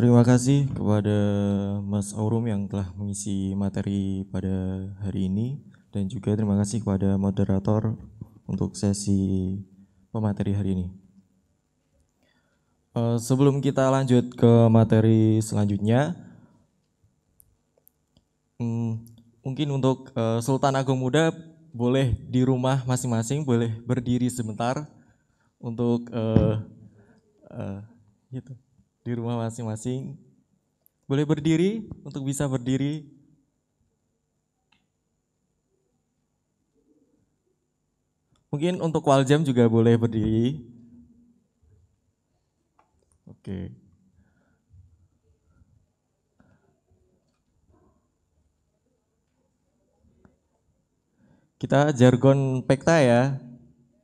Terima kasih kepada Mas Aurum yang telah mengisi materi pada hari ini dan juga terima kasih kepada moderator untuk sesi pemateri hari ini. Eh, sebelum kita lanjut ke materi selanjutnya, hmm, mungkin untuk eh, Sultan Agung Muda boleh di rumah masing-masing, boleh berdiri sebentar untuk uh, uh, gitu di rumah masing-masing. Boleh berdiri untuk bisa berdiri. Mungkin untuk waljam juga boleh berdiri. Oke. Kita jargon pekta ya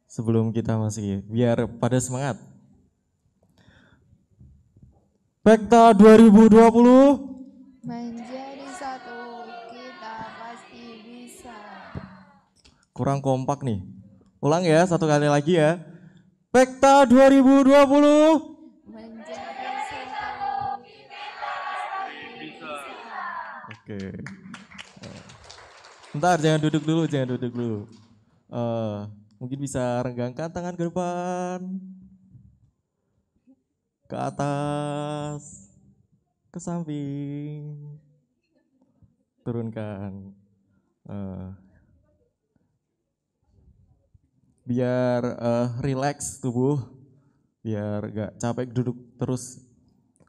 sebelum kita masih biar pada semangat. Pekta 2020 menjadi satu kita pasti bisa. Kurang kompak nih. Ulang ya satu kali lagi ya. Pekta 2020 menjadi satu kita pasti bisa. Oke. Eh, ntar jangan duduk dulu, jangan duduk dulu. Uh, mungkin bisa renggangkan tangan ke depan ke atas ke samping turunkan uh, biar uh, relax tubuh biar gak capek duduk terus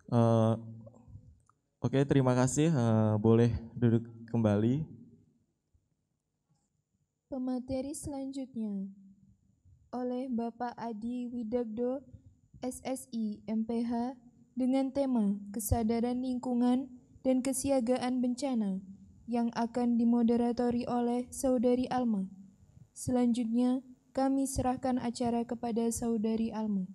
uh, oke okay, terima kasih uh, boleh duduk kembali pemateri selanjutnya oleh Bapak Adi Widagdo SSI MPH dengan tema Kesadaran Lingkungan dan Kesiagaan Bencana yang akan dimoderatori oleh Saudari Alma. Selanjutnya, kami serahkan acara kepada Saudari Alma.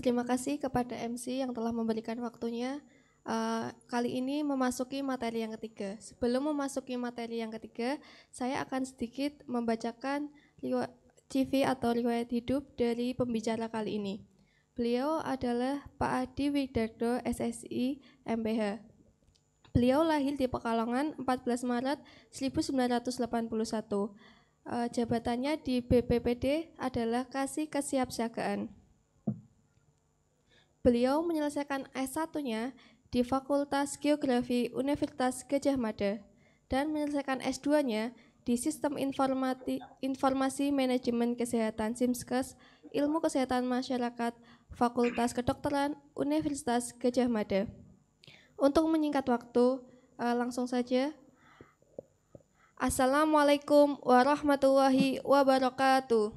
Terima kasih kepada MC yang telah memberikan waktunya. Uh, kali ini memasuki materi yang ketiga. Sebelum memasuki materi yang ketiga, saya akan sedikit membacakan CV atau riwayat hidup dari pembicara kali ini. Beliau adalah Pak Adi Widardo SSI MPH. Beliau lahir di Pekalongan 14 Maret 1981. Uh, eh, jabatannya di BPPD adalah Kasih Kesiapsiagaan. Beliau menyelesaikan S1-nya di Fakultas Geografi Universitas Gajah Mada dan menyelesaikan S2-nya di Sistem Informati, Informasi Manajemen Kesehatan Simskes, Ilmu Kesehatan Masyarakat, Fakultas Kedokteran, Universitas Gajah Mada. Untuk menyingkat waktu, eh, langsung saja. Assalamualaikum warahmatullahi wabarakatuh.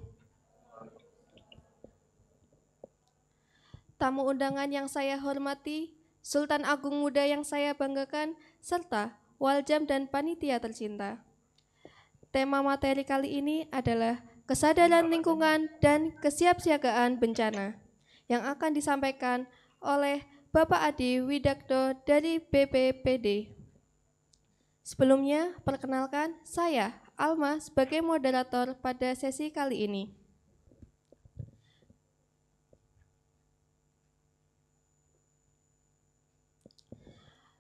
Tamu undangan yang saya hormati, Sultan Agung Muda yang saya banggakan, serta Waljam dan Panitia tercinta. Tema materi kali ini adalah kesadaran lingkungan dan kesiapsiagaan bencana yang akan disampaikan oleh Bapak Adi Widakto dari BPPD. Sebelumnya, perkenalkan saya, Alma, sebagai moderator pada sesi kali ini.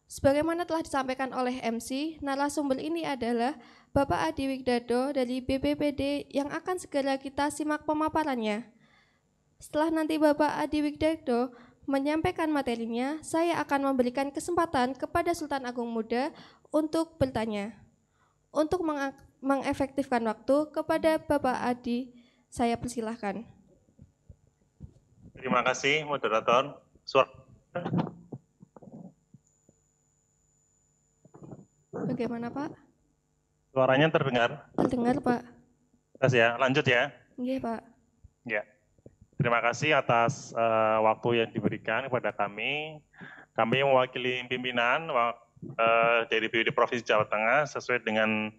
Sebagaimana telah disampaikan oleh MC, narasumber ini adalah Bapak Adi Wigdado dari BPPD yang akan segera kita simak pemaparannya. Setelah nanti Bapak Adi Wigdado menyampaikan materinya, saya akan memberikan kesempatan kepada Sultan Agung Muda untuk bertanya. Untuk mengefektifkan waktu kepada Bapak Adi, saya persilahkan. Terima kasih, moderator. Suara. Bagaimana, Pak? Suaranya terdengar? Terdengar, Pak. Terus ya, lanjut ya. Iya, Pak. Ya. Terima kasih atas uh, waktu yang diberikan kepada kami. Kami mewakili pimpinan uh, dari BUD Provinsi Jawa Tengah sesuai dengan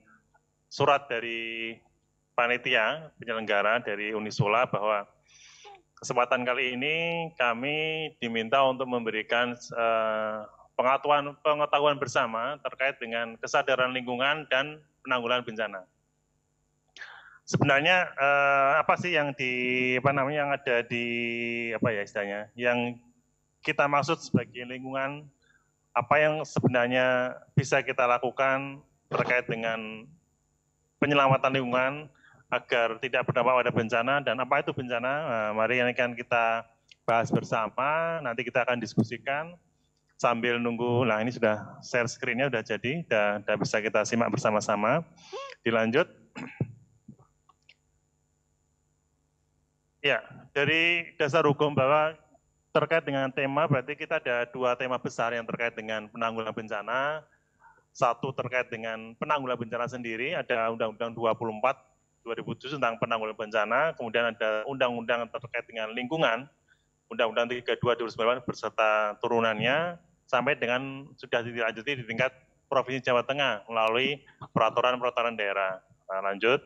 surat dari panitia penyelenggara dari Unisula bahwa kesempatan kali ini kami diminta untuk memberikan uh, eh, pengetahuan pengetahuan bersama terkait dengan kesadaran lingkungan dan penanggulangan bencana. Sebenarnya eh, apa sih yang di apa namanya yang ada di apa ya istilahnya yang kita maksud sebagai lingkungan apa yang sebenarnya bisa kita lakukan terkait dengan penyelamatan lingkungan agar tidak berdampak pada bencana dan apa itu bencana? Nah, mari ini kan kita bahas bersama, nanti kita akan diskusikan sambil nunggu, hmm. nah ini sudah share screen-nya sudah jadi, sudah, sudah bisa kita simak bersama-sama. Dilanjut. Ya, dari dasar hukum bahwa terkait dengan tema, berarti kita ada dua tema besar yang terkait dengan penanggulangan bencana. Satu terkait dengan penanggulangan bencana sendiri, ada Undang-Undang 24 2007 tentang penanggulangan bencana, kemudian ada Undang-Undang terkait dengan lingkungan Undang-Undang 32 2009 berserta turunannya sampai dengan sudah dilanjuti di tingkat Provinsi Jawa Tengah melalui peraturan-peraturan daerah. Nah, lanjut.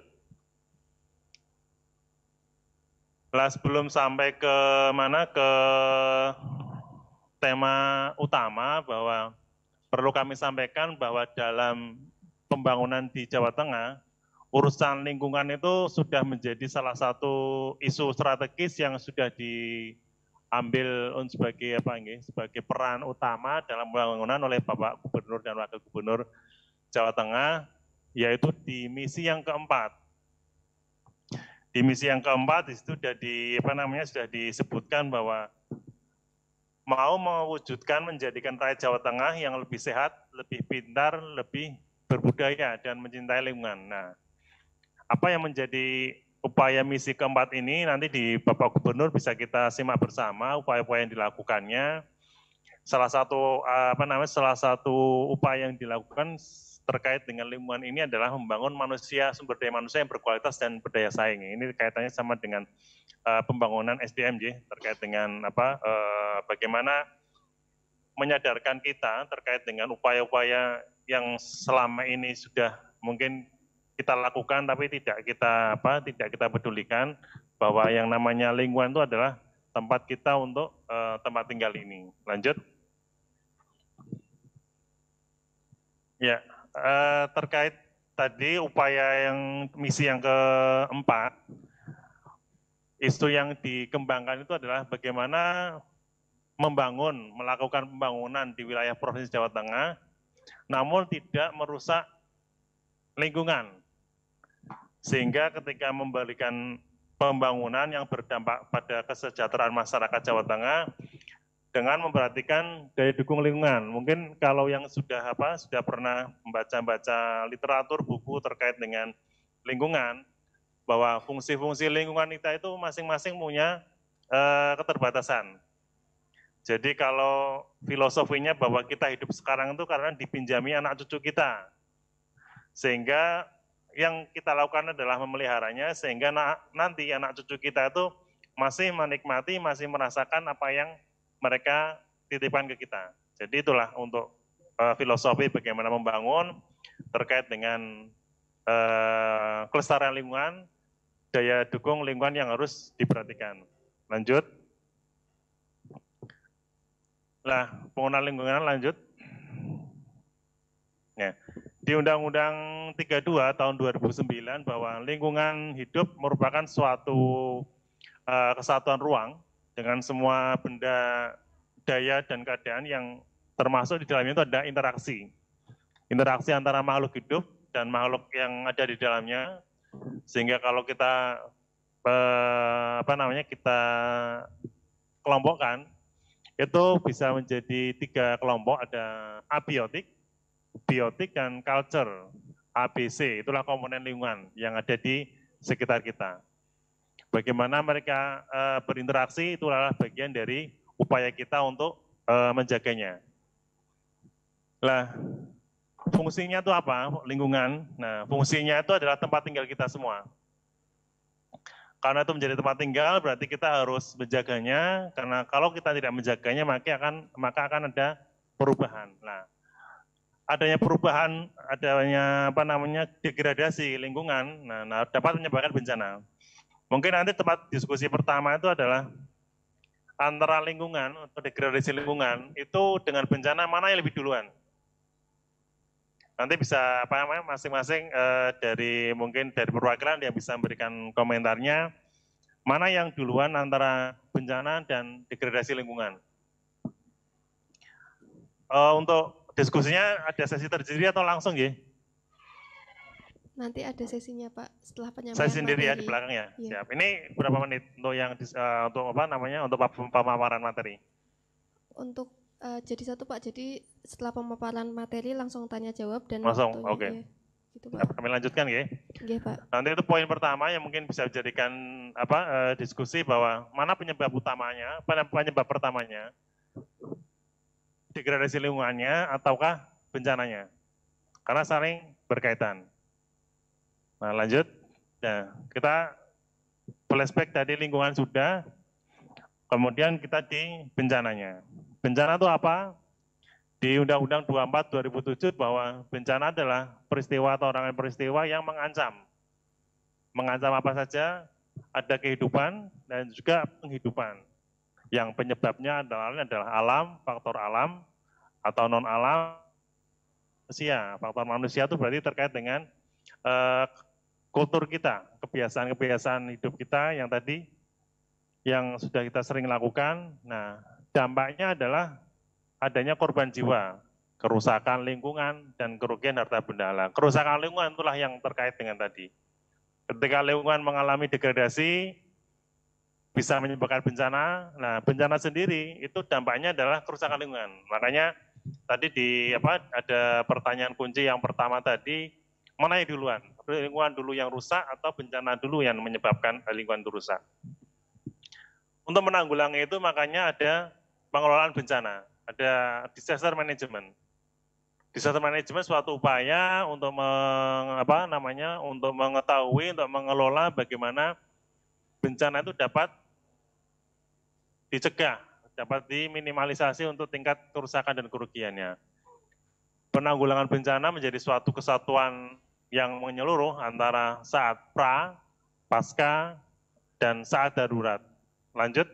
Nah, sebelum sampai ke mana ke tema utama bahwa perlu kami sampaikan bahwa dalam pembangunan di Jawa Tengah urusan lingkungan itu sudah menjadi salah satu isu strategis yang sudah di ambil sebagai apa ini sebagai peran utama dalam pembangunan oleh Bapak Gubernur dan Wakil Gubernur Jawa Tengah yaitu di misi yang keempat. Di misi yang keempat itu sudah di apa namanya sudah disebutkan bahwa mau mewujudkan menjadikan rakyat Jawa Tengah yang lebih sehat, lebih pintar, lebih berbudaya dan mencintai lingkungan. Nah, apa yang menjadi upaya misi keempat ini nanti di Bapak Gubernur bisa kita simak bersama upaya-upaya yang dilakukannya. Salah satu eh, apa namanya salah satu upaya yang dilakukan terkait dengan lingkungan ini adalah membangun manusia sumber daya manusia yang berkualitas dan berdaya saing. Ini kaitannya sama dengan uh, pembangunan SDM ya, terkait dengan apa uh, bagaimana menyadarkan kita terkait dengan upaya-upaya yang selama ini sudah mungkin kita lakukan tapi tidak kita apa tidak kita pedulikan bahwa yang namanya lingkungan itu adalah tempat kita untuk uh, tempat tinggal ini. Lanjut. Ya, uh, terkait tadi upaya yang misi yang keempat itu yang dikembangkan itu adalah bagaimana membangun, melakukan pembangunan di wilayah Provinsi Jawa Tengah, namun tidak merusak lingkungan. Sehingga ketika membalikan pembangunan yang berdampak pada kesejahteraan masyarakat Jawa Tengah dengan memperhatikan daya dukung lingkungan. Mungkin kalau yang sudah apa sudah pernah membaca-baca literatur buku terkait dengan lingkungan bahwa fungsi-fungsi lingkungan kita itu masing-masing punya eh, keterbatasan. Jadi kalau filosofinya bahwa kita hidup sekarang itu karena dipinjami anak cucu kita. Sehingga yang kita lakukan adalah memeliharanya sehingga na nanti anak cucu kita itu masih menikmati, masih merasakan apa yang mereka titipkan ke kita. Jadi itulah untuk uh, filosofi bagaimana membangun terkait dengan uh, kelestarian lingkungan, daya dukung lingkungan yang harus diperhatikan. Lanjut. Nah, penggunaan lingkungan lanjut. Ya di Undang-Undang 32 tahun 2009 bahwa lingkungan hidup merupakan suatu uh, kesatuan ruang dengan semua benda daya dan keadaan yang termasuk di dalamnya itu ada interaksi. Interaksi antara makhluk hidup dan makhluk yang ada di dalamnya sehingga kalau kita eh, apa namanya kita kelompokkan itu bisa menjadi tiga kelompok ada abiotik biotik dan culture ABC itulah komponen lingkungan yang ada di sekitar kita. Bagaimana mereka e, berinteraksi itulah bagian dari upaya kita untuk e, menjaganya. Lah fungsinya itu apa? Lingkungan. Nah, fungsinya itu adalah tempat tinggal kita semua. Karena itu menjadi tempat tinggal, berarti kita harus menjaganya. Karena kalau kita tidak menjaganya, maka akan maka akan ada perubahan. Nah, adanya perubahan, adanya apa namanya degradasi lingkungan, nah, nah dapat menyebabkan bencana. Mungkin nanti tempat diskusi pertama itu adalah antara lingkungan atau degradasi lingkungan itu dengan bencana mana yang lebih duluan. Nanti bisa apa namanya masing-masing eh, dari mungkin dari perwakilan yang bisa memberikan komentarnya mana yang duluan antara bencana dan degradasi lingkungan. Uh, untuk Diskusinya ada sesi terdiri atau langsung ya? Nanti ada sesinya Pak setelah penyampaian. Saya sendiri ya di belakang ya. Iya. Siap. Ini berapa menit untuk yang uh, untuk apa namanya untuk pemaparan materi? Untuk uh, jadi satu Pak. Jadi setelah pemaparan materi langsung tanya jawab dan langsung. Oke. Okay. Ya. Gitu, Kami lanjutkan ya. Iya Pak. Nanti itu poin pertama yang mungkin bisa dijadikan apa uh, diskusi bahwa mana penyebab utamanya, penyebab pertamanya degradasi lingkungannya ataukah bencananya. Karena saling berkaitan. Nah, lanjut. Nah, kita flashback tadi lingkungan sudah, kemudian kita di bencananya. Bencana itu apa? Di Undang-Undang 24 2007 bahwa bencana adalah peristiwa atau orang peristiwa yang mengancam. Mengancam apa saja, ada kehidupan dan juga penghidupan. Yang penyebabnya adalah, adalah alam, faktor alam, atau non alam manusia. Faktor manusia itu berarti terkait dengan eh, kultur kita, kebiasaan-kebiasaan hidup kita yang tadi yang sudah kita sering lakukan. Nah, dampaknya adalah adanya korban jiwa, kerusakan lingkungan dan kerugian harta benda alam. Kerusakan lingkungan itulah yang terkait dengan tadi. Ketika lingkungan mengalami degradasi, bisa menyebabkan bencana. Nah, bencana sendiri itu dampaknya adalah kerusakan lingkungan. Makanya tadi di apa ada pertanyaan kunci yang pertama tadi mana yang duluan lingkungan dulu yang rusak atau bencana dulu yang menyebabkan lingkungan itu rusak untuk menanggulangi itu makanya ada pengelolaan bencana ada disaster management disaster management suatu upaya untuk meng, apa namanya untuk mengetahui untuk mengelola bagaimana bencana itu dapat dicegah dapat diminimalisasi untuk tingkat kerusakan dan kerugiannya. Penanggulangan bencana menjadi suatu kesatuan yang menyeluruh antara saat pra, pasca, dan saat darurat. Lanjut.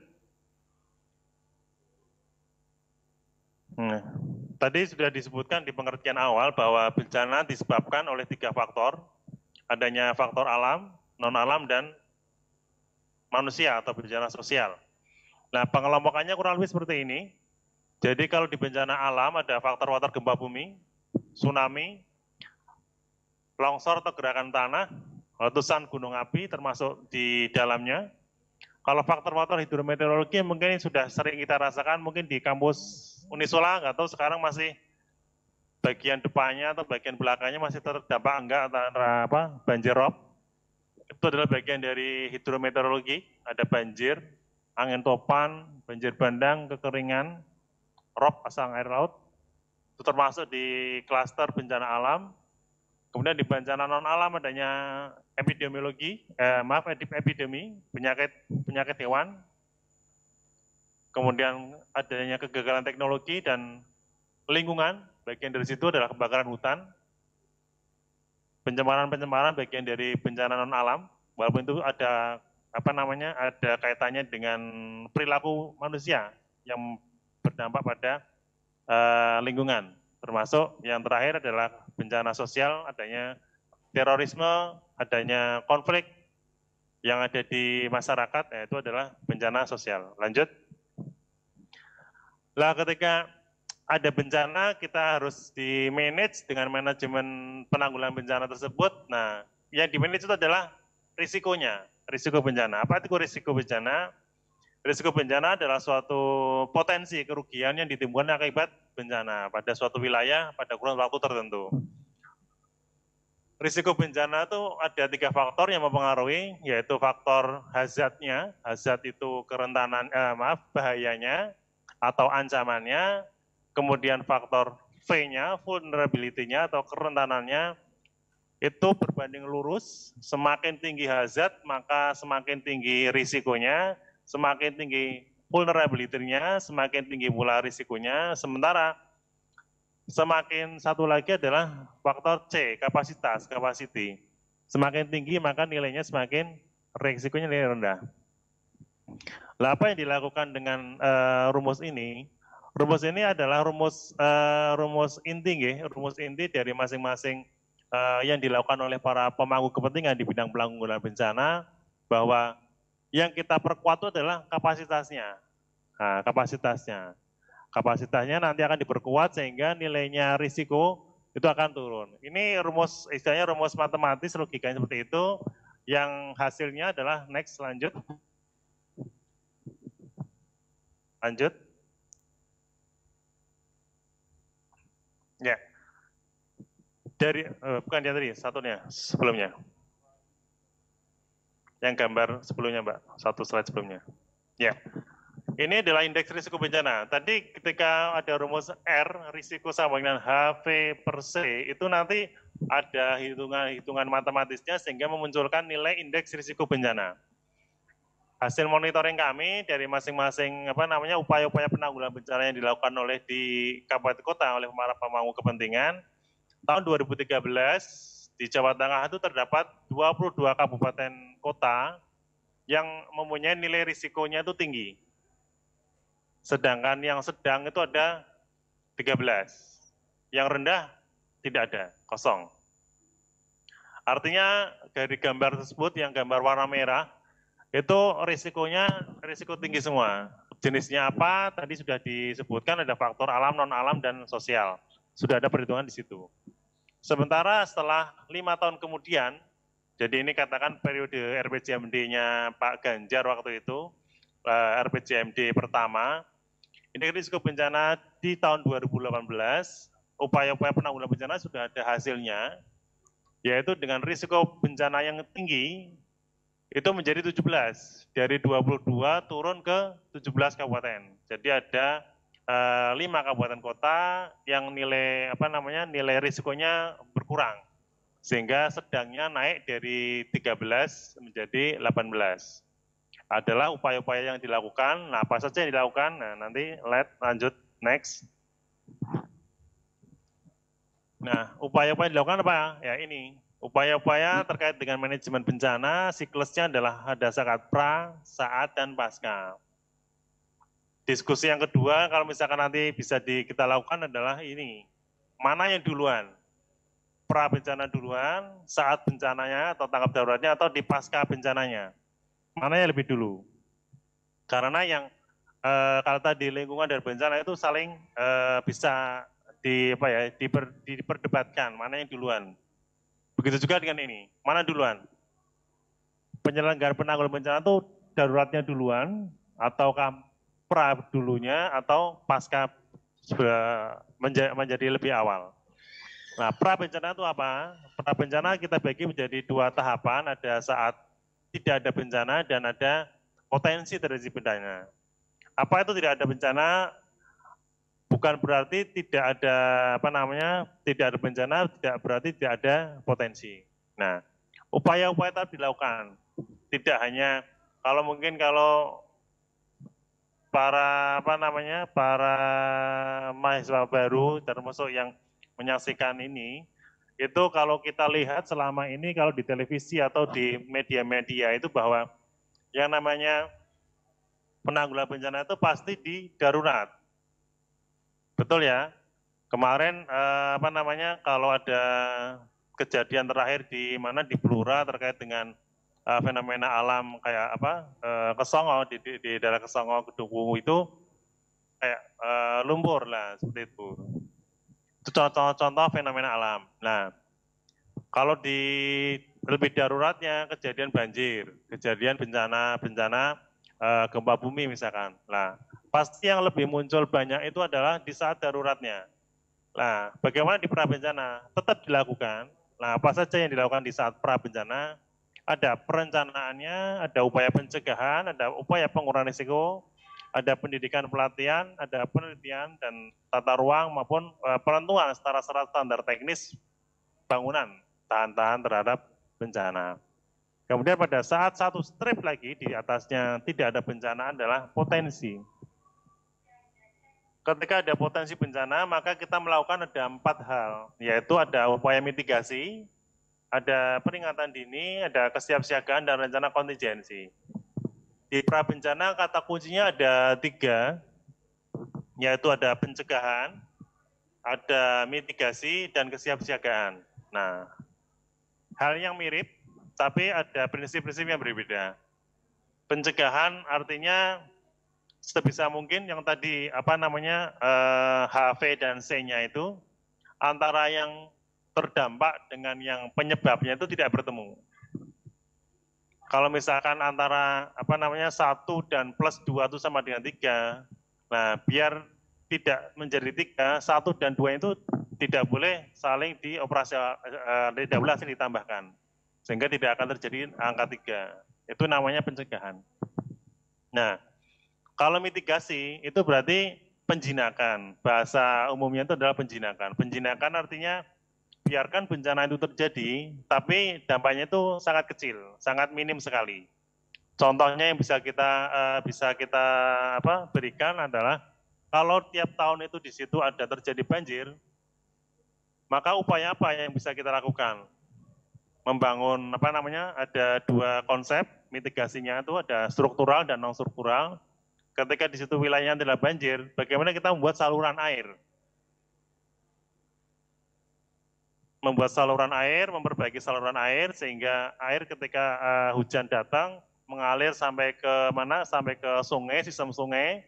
Hmm. tadi sudah disebutkan di pengertian awal bahwa bencana disebabkan oleh tiga faktor, adanya faktor alam, non-alam, dan manusia atau bencana sosial. Nah, pengelompokannya kurang lebih seperti ini. Jadi kalau di bencana alam ada faktor water gempa bumi, tsunami, longsor atau gerakan tanah, letusan gunung api termasuk di dalamnya. Kalau faktor water hidrometeorologi mungkin sudah sering kita rasakan mungkin di kampus Unisola, nggak tahu sekarang masih bagian depannya atau bagian belakangnya masih terdampak enggak antara apa banjir rob. Itu adalah bagian dari hidrometeorologi, ada banjir, angin topan, banjir bandang, kekeringan, rob pasang air laut, itu termasuk di klaster bencana alam. Kemudian di bencana non alam adanya epidemiologi, eh, maaf epidemi, penyakit penyakit hewan. Kemudian adanya kegagalan teknologi dan lingkungan, bagian dari situ adalah kebakaran hutan. Pencemaran-pencemaran bagian dari bencana non alam, walaupun itu ada apa namanya ada kaitannya dengan perilaku manusia yang berdampak pada uh, lingkungan termasuk yang terakhir adalah bencana sosial adanya terorisme adanya konflik yang ada di masyarakat yaitu eh, adalah bencana sosial lanjut lah ketika ada bencana kita harus di manage dengan manajemen penanggulangan bencana tersebut nah yang di manage itu adalah risikonya, risiko bencana. Apa itu risiko bencana? Risiko bencana adalah suatu potensi kerugian yang ditimbulkan akibat bencana pada suatu wilayah pada kurun waktu tertentu. Risiko bencana itu ada tiga faktor yang mempengaruhi, yaitu faktor hazardnya, hazard itu kerentanan, eh, maaf, bahayanya atau ancamannya, kemudian faktor V-nya, vulnerability-nya atau kerentanannya, itu berbanding lurus, semakin tinggi hazard maka semakin tinggi risikonya, semakin tinggi vulnerability-nya, semakin tinggi pula risikonya. Sementara semakin satu lagi adalah faktor C, kapasitas, capacity. Semakin tinggi maka nilainya semakin risikonya nilai rendah. Lah apa yang dilakukan dengan uh, rumus ini? Rumus ini adalah rumus uh, rumus inti, ya, rumus inti dari masing-masing uh, yang dilakukan oleh para pemangku kepentingan di bidang penanggulangan bencana bahwa yang kita perkuat itu adalah kapasitasnya. Nah, kapasitasnya. Kapasitasnya nanti akan diperkuat sehingga nilainya risiko itu akan turun. Ini rumus istilahnya rumus matematis logikanya seperti itu yang hasilnya adalah next lanjut. Lanjut. Ya. Yeah. Dari uh, bukan yang tadi satunya sebelumnya yang gambar sebelumnya mbak satu slide sebelumnya ya ini adalah indeks risiko bencana tadi ketika ada rumus R risiko sama dengan HV per C itu nanti ada hitungan-hitungan matematisnya sehingga memunculkan nilai indeks risiko bencana hasil monitoring kami dari masing-masing apa namanya upaya-upaya penanggulangan bencana yang dilakukan oleh di kabupaten kota oleh para pemangku kepentingan tahun 2013 di Jawa Tengah itu terdapat 22 kabupaten kota yang mempunyai nilai risikonya itu tinggi. Sedangkan yang sedang itu ada 13. Yang rendah tidak ada, kosong. Artinya dari gambar tersebut yang gambar warna merah itu risikonya risiko tinggi semua. Jenisnya apa tadi sudah disebutkan ada faktor alam, non alam dan sosial. Sudah ada perhitungan di situ. Sementara setelah lima tahun kemudian, jadi ini katakan periode RPJMD-nya Pak Ganjar waktu itu, eh, RPJMD pertama, ini risiko bencana di tahun 2018, upaya-upaya penanggulangan bencana sudah ada hasilnya, yaitu dengan risiko bencana yang tinggi, itu menjadi 17, dari 22 turun ke 17 kabupaten. Jadi ada Eh, lima kabupaten kota yang nilai apa namanya nilai risikonya berkurang sehingga sedangnya naik dari 13 menjadi 18 adalah upaya-upaya yang dilakukan nah apa saja yang dilakukan nah nanti let lanjut next nah upaya-upaya dilakukan apa ya ini upaya-upaya terkait dengan manajemen bencana siklusnya adalah ada saat pra saat dan pasca Diskusi yang kedua, kalau misalkan nanti bisa di, kita lakukan adalah ini, mana yang duluan? Pra bencana duluan, saat bencananya atau tanggap daruratnya atau di pasca bencananya? Mana yang lebih dulu? Karena yang e, kalau tadi lingkungan dan bencana itu saling e, bisa di apa ya diper, diperdebatkan mana yang duluan. Begitu juga dengan ini, mana duluan? Penyelenggara penanggulangan bencana itu daruratnya duluan ataukah pra dulunya atau pasca menjadi lebih awal. Nah, pra bencana itu apa? Pra bencana kita bagi menjadi dua tahapan, ada saat tidak ada bencana dan ada potensi terjadi bencana. Apa itu tidak ada bencana? Bukan berarti tidak ada apa namanya, tidak ada bencana, tidak berarti tidak ada potensi. Nah, upaya-upaya tetap dilakukan. Tidak hanya kalau mungkin kalau para apa namanya para mahasiswa baru termasuk yang menyaksikan ini itu kalau kita lihat selama ini kalau di televisi atau di media-media itu bahwa yang namanya penanggulangan bencana itu pasti di darurat. Betul ya? Kemarin eh, apa namanya kalau ada kejadian terakhir di mana di Blora terkait dengan uh, fenomena alam kayak apa uh, Kesongo di, di, di daerah Kesongo Gedung Wungu itu kayak uh, lumpur lah seperti itu. Itu contoh-contoh fenomena alam. Nah, kalau di lebih daruratnya kejadian banjir, kejadian bencana-bencana uh, gempa bumi misalkan. lah pasti yang lebih muncul banyak itu adalah di saat daruratnya. Nah, bagaimana di pra bencana Tetap dilakukan. Nah, apa saja yang dilakukan di saat pra bencana? ada perencanaannya, ada upaya pencegahan, ada upaya pengurangan risiko, ada pendidikan pelatihan, ada penelitian dan tata ruang maupun eh, uh, secara serat standar teknis bangunan tahan-tahan terhadap bencana. Kemudian pada saat satu strip lagi di atasnya tidak ada bencana adalah potensi. Ketika ada potensi bencana, maka kita melakukan ada empat hal, yaitu ada upaya mitigasi, ada peringatan dini, ada kesiapsiagaan dan rencana kontingensi. Di pra bencana kata kuncinya ada tiga, yaitu ada pencegahan, ada mitigasi, dan kesiapsiagaan. Nah, hal yang mirip, tapi ada prinsip-prinsip yang berbeda. Pencegahan artinya sebisa mungkin yang tadi apa namanya eh, HV dan C-nya itu antara yang terdampak dengan yang penyebabnya itu tidak bertemu. Kalau misalkan antara apa namanya satu dan plus dua itu sama dengan tiga, nah biar tidak menjadi tiga, satu dan dua itu tidak boleh saling dioperasi, tidak boleh saling ditambahkan, sehingga tidak akan terjadi angka tiga. Itu namanya pencegahan. Nah, kalau mitigasi itu berarti penjinakan. Bahasa umumnya itu adalah penjinakan. Penjinakan artinya membiarkan bencana itu terjadi, tapi dampaknya itu sangat kecil, sangat minim sekali. Contohnya yang bisa kita uh, bisa kita apa berikan adalah kalau tiap tahun itu di situ ada terjadi banjir, maka upaya apa yang bisa kita lakukan? Membangun apa namanya? Ada dua konsep mitigasinya itu ada struktural dan non struktural. Ketika di situ wilayahnya adalah banjir, bagaimana kita membuat saluran air? membuat saluran air, memperbaiki saluran air sehingga air ketika uh, hujan datang mengalir sampai ke mana? Sampai ke sungai, sistem sungai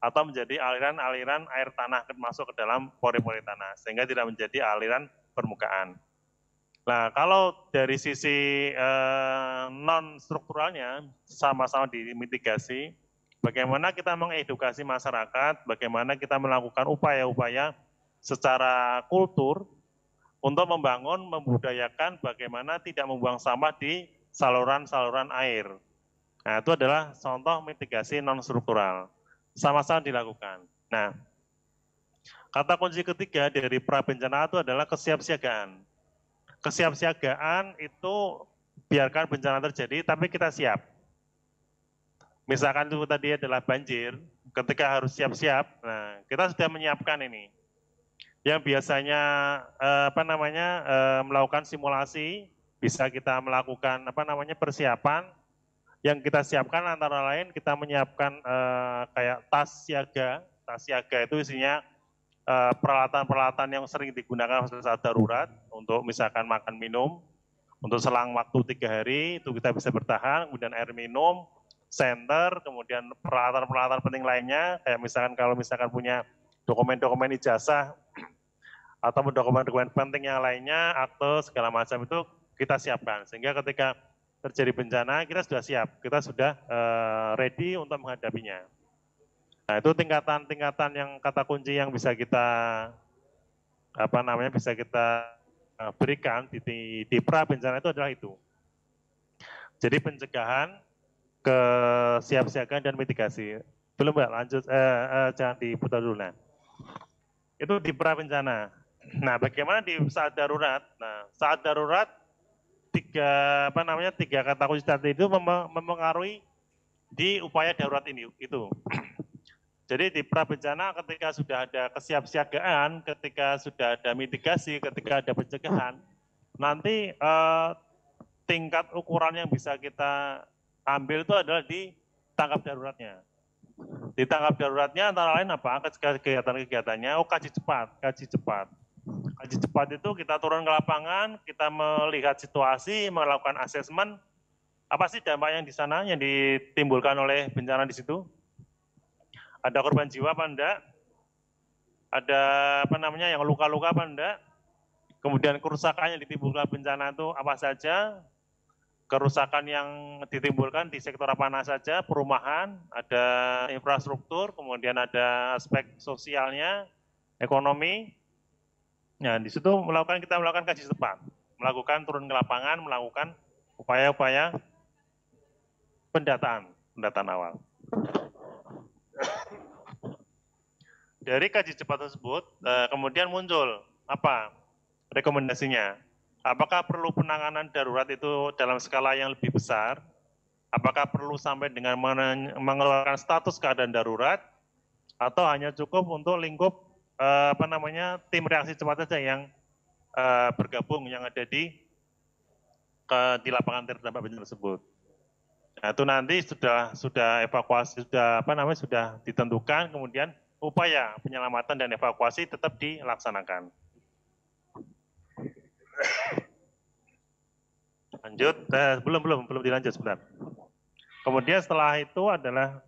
atau menjadi aliran-aliran air tanah masuk ke dalam pori-pori tanah sehingga tidak menjadi aliran permukaan. Nah, kalau dari sisi uh, eh, non strukturalnya sama-sama dimitigasi, bagaimana kita mengedukasi masyarakat, bagaimana kita melakukan upaya-upaya secara kultur untuk membangun, membudayakan bagaimana tidak membuang sampah di saluran-saluran air. Nah, itu adalah contoh mitigasi non-struktural. Sama-sama dilakukan. Nah, kata kunci ketiga dari pra bencana itu adalah kesiapsiagaan. Kesiapsiagaan itu biarkan bencana terjadi, tapi kita siap. Misalkan itu tadi adalah banjir, ketika harus siap-siap, nah kita sudah menyiapkan ini yang biasanya eh, apa namanya eh, melakukan simulasi bisa kita melakukan apa namanya persiapan yang kita siapkan antara lain kita menyiapkan eh, kayak tas siaga tas siaga itu isinya peralatan-peralatan yang sering digunakan saat darurat untuk misalkan makan minum untuk selang waktu tiga hari itu kita bisa bertahan kemudian air minum center kemudian peralatan-peralatan penting lainnya kayak misalkan kalau misalkan punya dokumen-dokumen ijazah atau dokumen-dokumen penting yang lainnya, akte segala macam itu kita siapkan. Sehingga ketika terjadi bencana, kita sudah siap, kita sudah uh, ready untuk menghadapinya. Nah, itu tingkatan-tingkatan yang kata kunci yang bisa kita apa namanya bisa kita eh, berikan di, di, di pra bencana itu adalah itu. Jadi pencegahan, kesiapsiagaan dan mitigasi. Belum Mbak, lanjut eh, eh, jangan diputar dulu nah. Itu di pra bencana. Nah, bagaimana di saat darurat? Nah, saat darurat tiga apa namanya tiga kata kunci tadi itu mem mempengaruhi di upaya darurat ini itu. Jadi di pra bencana ketika sudah ada kesiapsiagaan, ketika sudah ada mitigasi, ketika ada pencegahan, nanti eh, tingkat ukuran yang bisa kita ambil itu adalah di tangkap daruratnya. Di tangkap daruratnya antara lain apa? Kegiatan-kegiatannya, oh kaji cepat, kaji cepat Haji cepat itu kita turun ke lapangan, kita melihat situasi, melakukan asesmen. Apa sih dampak yang di sana yang ditimbulkan oleh bencana di situ? Ada korban jiwa apa enggak? Ada apa namanya yang luka-luka apa enggak? Kemudian kerusakan yang ditimbulkan bencana itu apa saja? Kerusakan yang ditimbulkan di sektor apa saja? Perumahan, ada infrastruktur, kemudian ada aspek sosialnya, ekonomi, Nah, di situ melakukan kita melakukan kaji tepat, melakukan turun ke lapangan, melakukan upaya-upaya pendataan, pendataan awal. Dari kaji cepat tersebut, eh, kemudian muncul apa rekomendasinya? Apakah perlu penanganan darurat itu dalam skala yang lebih besar? Apakah perlu sampai dengan mengeluarkan status keadaan darurat? Atau hanya cukup untuk lingkup uh, apa namanya tim reaksi cepat saja yang uh, bergabung yang ada di ke di lapangan terdampak bencana tersebut. Nah, itu nanti sudah sudah evakuasi sudah apa namanya sudah ditentukan kemudian upaya penyelamatan dan evakuasi tetap dilaksanakan. Lanjut, eh, belum belum belum dilanjut sebentar. Kemudian setelah itu adalah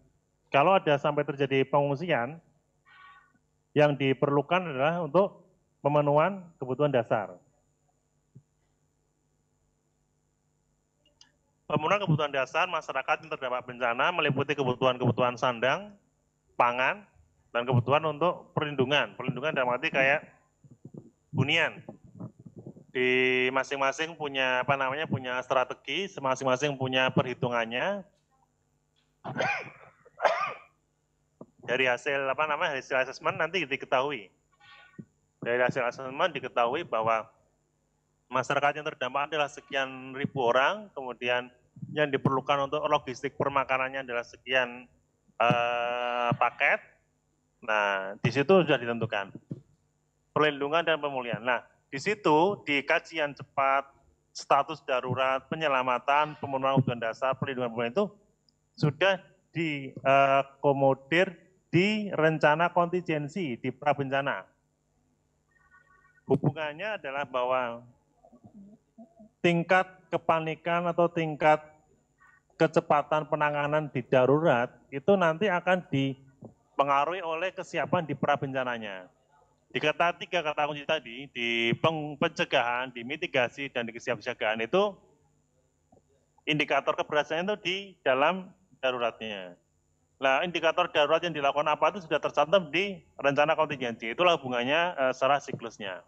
kalau ada sampai terjadi pengungsian, yang diperlukan adalah untuk pemenuhan kebutuhan dasar. Pemenuhan kebutuhan dasar masyarakat yang terdapat bencana meliputi kebutuhan-kebutuhan sandang, pangan, dan kebutuhan untuk perlindungan. Perlindungan dalam arti kayak bunian Di masing-masing punya apa namanya punya strategi, masing-masing punya perhitungannya dari hasil apa namanya hasil asesmen nanti diketahui dari hasil asesmen diketahui bahwa masyarakat yang terdampak adalah sekian ribu orang kemudian yang diperlukan untuk logistik permakanannya adalah sekian eh, paket nah di situ sudah ditentukan perlindungan dan pemulihan nah di situ di kajian cepat status darurat penyelamatan pemenuhan kebutuhan dasar perlindungan pemulihan itu sudah diakomodir eh, di rencana kontingensi di prabencana. Hubungannya adalah bahwa tingkat kepanikan atau tingkat kecepatan penanganan di darurat itu nanti akan dipengaruhi oleh kesiapan di prabencananya. Di kata tiga kata kunci tadi, di pencegahan, di mitigasi, dan di kesiapsiagaan itu indikator keberhasilan itu di dalam daruratnya. Nah, indikator darurat yang dilakukan apa itu sudah tercantum di rencana kontingensi. Itulah hubungannya uh, eh, secara siklusnya.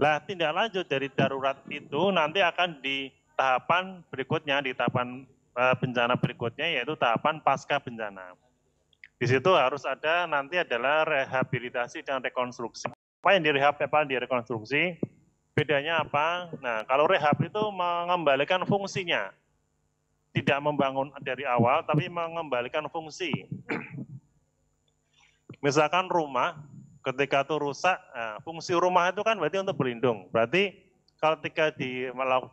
Nah, tindak lanjut dari darurat itu nanti akan di tahapan berikutnya, di tahapan uh, bencana berikutnya, yaitu tahapan pasca bencana. Di situ harus ada nanti adalah rehabilitasi dan rekonstruksi. Apa yang direhab, apa yang direkonstruksi? Bedanya apa? Nah, kalau rehab itu mengembalikan fungsinya, tidak membangun dari awal, tapi mengembalikan fungsi. Misalkan rumah, ketika itu rusak, nah, fungsi rumah itu kan berarti untuk berlindung. Berarti kalau ketika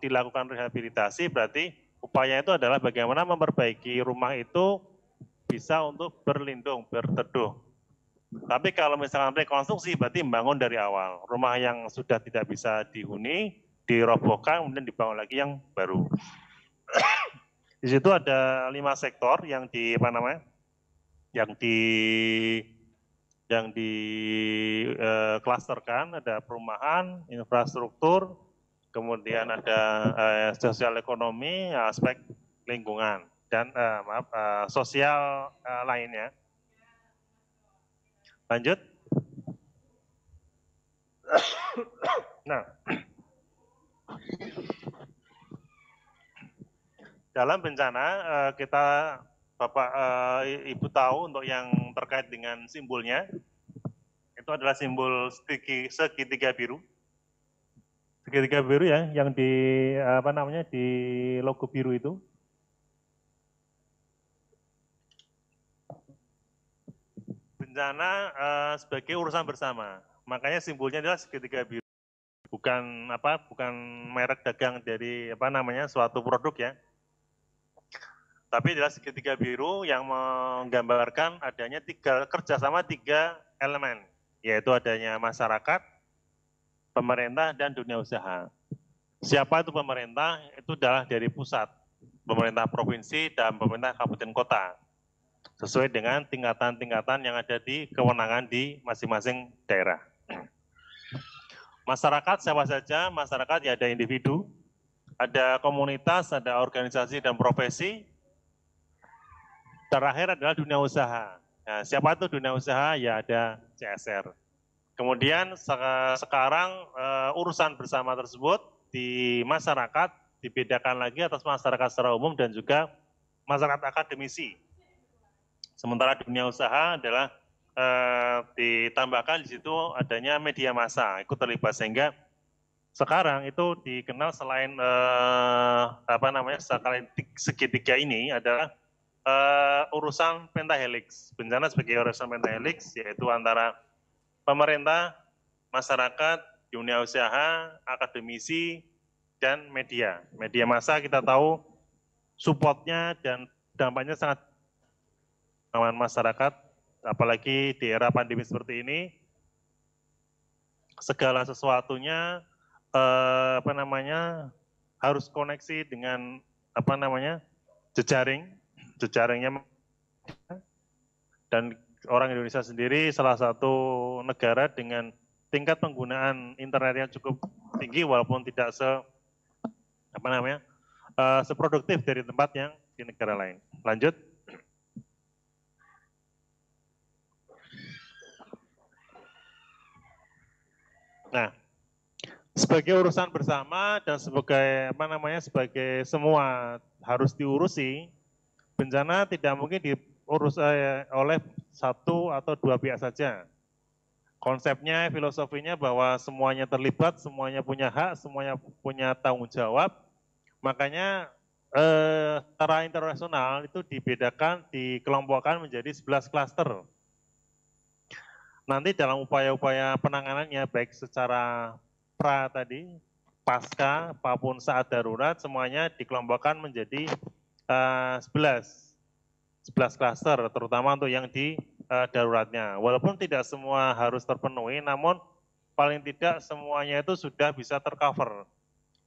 dilakukan rehabilitasi, berarti upaya itu adalah bagaimana memperbaiki rumah itu bisa untuk berlindung, berteduh. Tapi kalau misalkan rekonstruksi, berarti membangun dari awal. Rumah yang sudah tidak bisa dihuni, dirobohkan, kemudian dibangun lagi yang baru. Di situ ada lima sektor yang di apa namanya? Yang di yang di eh, klasterkan ada perumahan, infrastruktur, kemudian ada eh, sosial ekonomi, aspek lingkungan dan eh, maaf eh, sosial lainnya. Lanjut. Nah dalam bencana eh, kita Bapak eh, Ibu tahu untuk yang terkait dengan simbolnya itu adalah simbol segitiga biru. Segitiga biru ya yang di apa namanya di logo biru itu. Bencana eh, sebagai urusan bersama. Makanya simbolnya adalah segitiga biru bukan apa bukan merek dagang dari apa namanya suatu produk ya tapi adalah segitiga biru yang menggambarkan adanya tiga kerjasama tiga elemen, yaitu adanya masyarakat, pemerintah, dan dunia usaha. Siapa itu pemerintah? Itu adalah dari pusat, pemerintah provinsi, dan pemerintah kabupaten kota, sesuai dengan tingkatan-tingkatan yang ada di kewenangan di masing-masing daerah. Masyarakat siapa saja, masyarakat ya ada individu, ada komunitas, ada organisasi dan profesi, Terakhir adalah dunia usaha. Nah, siapa itu dunia usaha? Ya ada CSR. Kemudian sekarang uh, urusan bersama tersebut di masyarakat dibedakan lagi atas masyarakat secara umum dan juga masyarakat akademisi. Sementara dunia usaha adalah uh, ditambahkan di situ adanya media massa ikut terlibat sehingga sekarang itu dikenal selain uh, apa namanya selain segitiga ini adalah uh, urusan pentahelix. Bencana sebagai urusan pentahelix yaitu antara pemerintah, masyarakat, dunia usaha, akademisi, dan media. Media massa kita tahu supportnya dan dampaknya sangat aman masyarakat, apalagi di era pandemi seperti ini, segala sesuatunya eh, apa namanya harus koneksi dengan apa namanya jejaring jejaringnya dan orang Indonesia sendiri salah satu negara dengan tingkat penggunaan internet yang cukup tinggi walaupun tidak se apa namanya uh, seproduktif dari tempat yang di negara lain. Lanjut. Nah, sebagai urusan bersama dan sebagai apa namanya sebagai semua harus diurusi bencana tidak mungkin diurus eh, oleh satu atau dua pihak saja. Konsepnya, filosofinya bahwa semuanya terlibat, semuanya punya hak, semuanya punya tanggung jawab. Makanya eh, secara internasional itu dibedakan, dikelompokkan menjadi 11 klaster. Nanti dalam upaya-upaya penanganannya, baik secara pra tadi, pasca, apapun saat darurat, semuanya dikelompokkan menjadi uh, 11 11 klaster terutama untuk yang di uh, daruratnya. Walaupun tidak semua harus terpenuhi namun paling tidak semuanya itu sudah bisa tercover.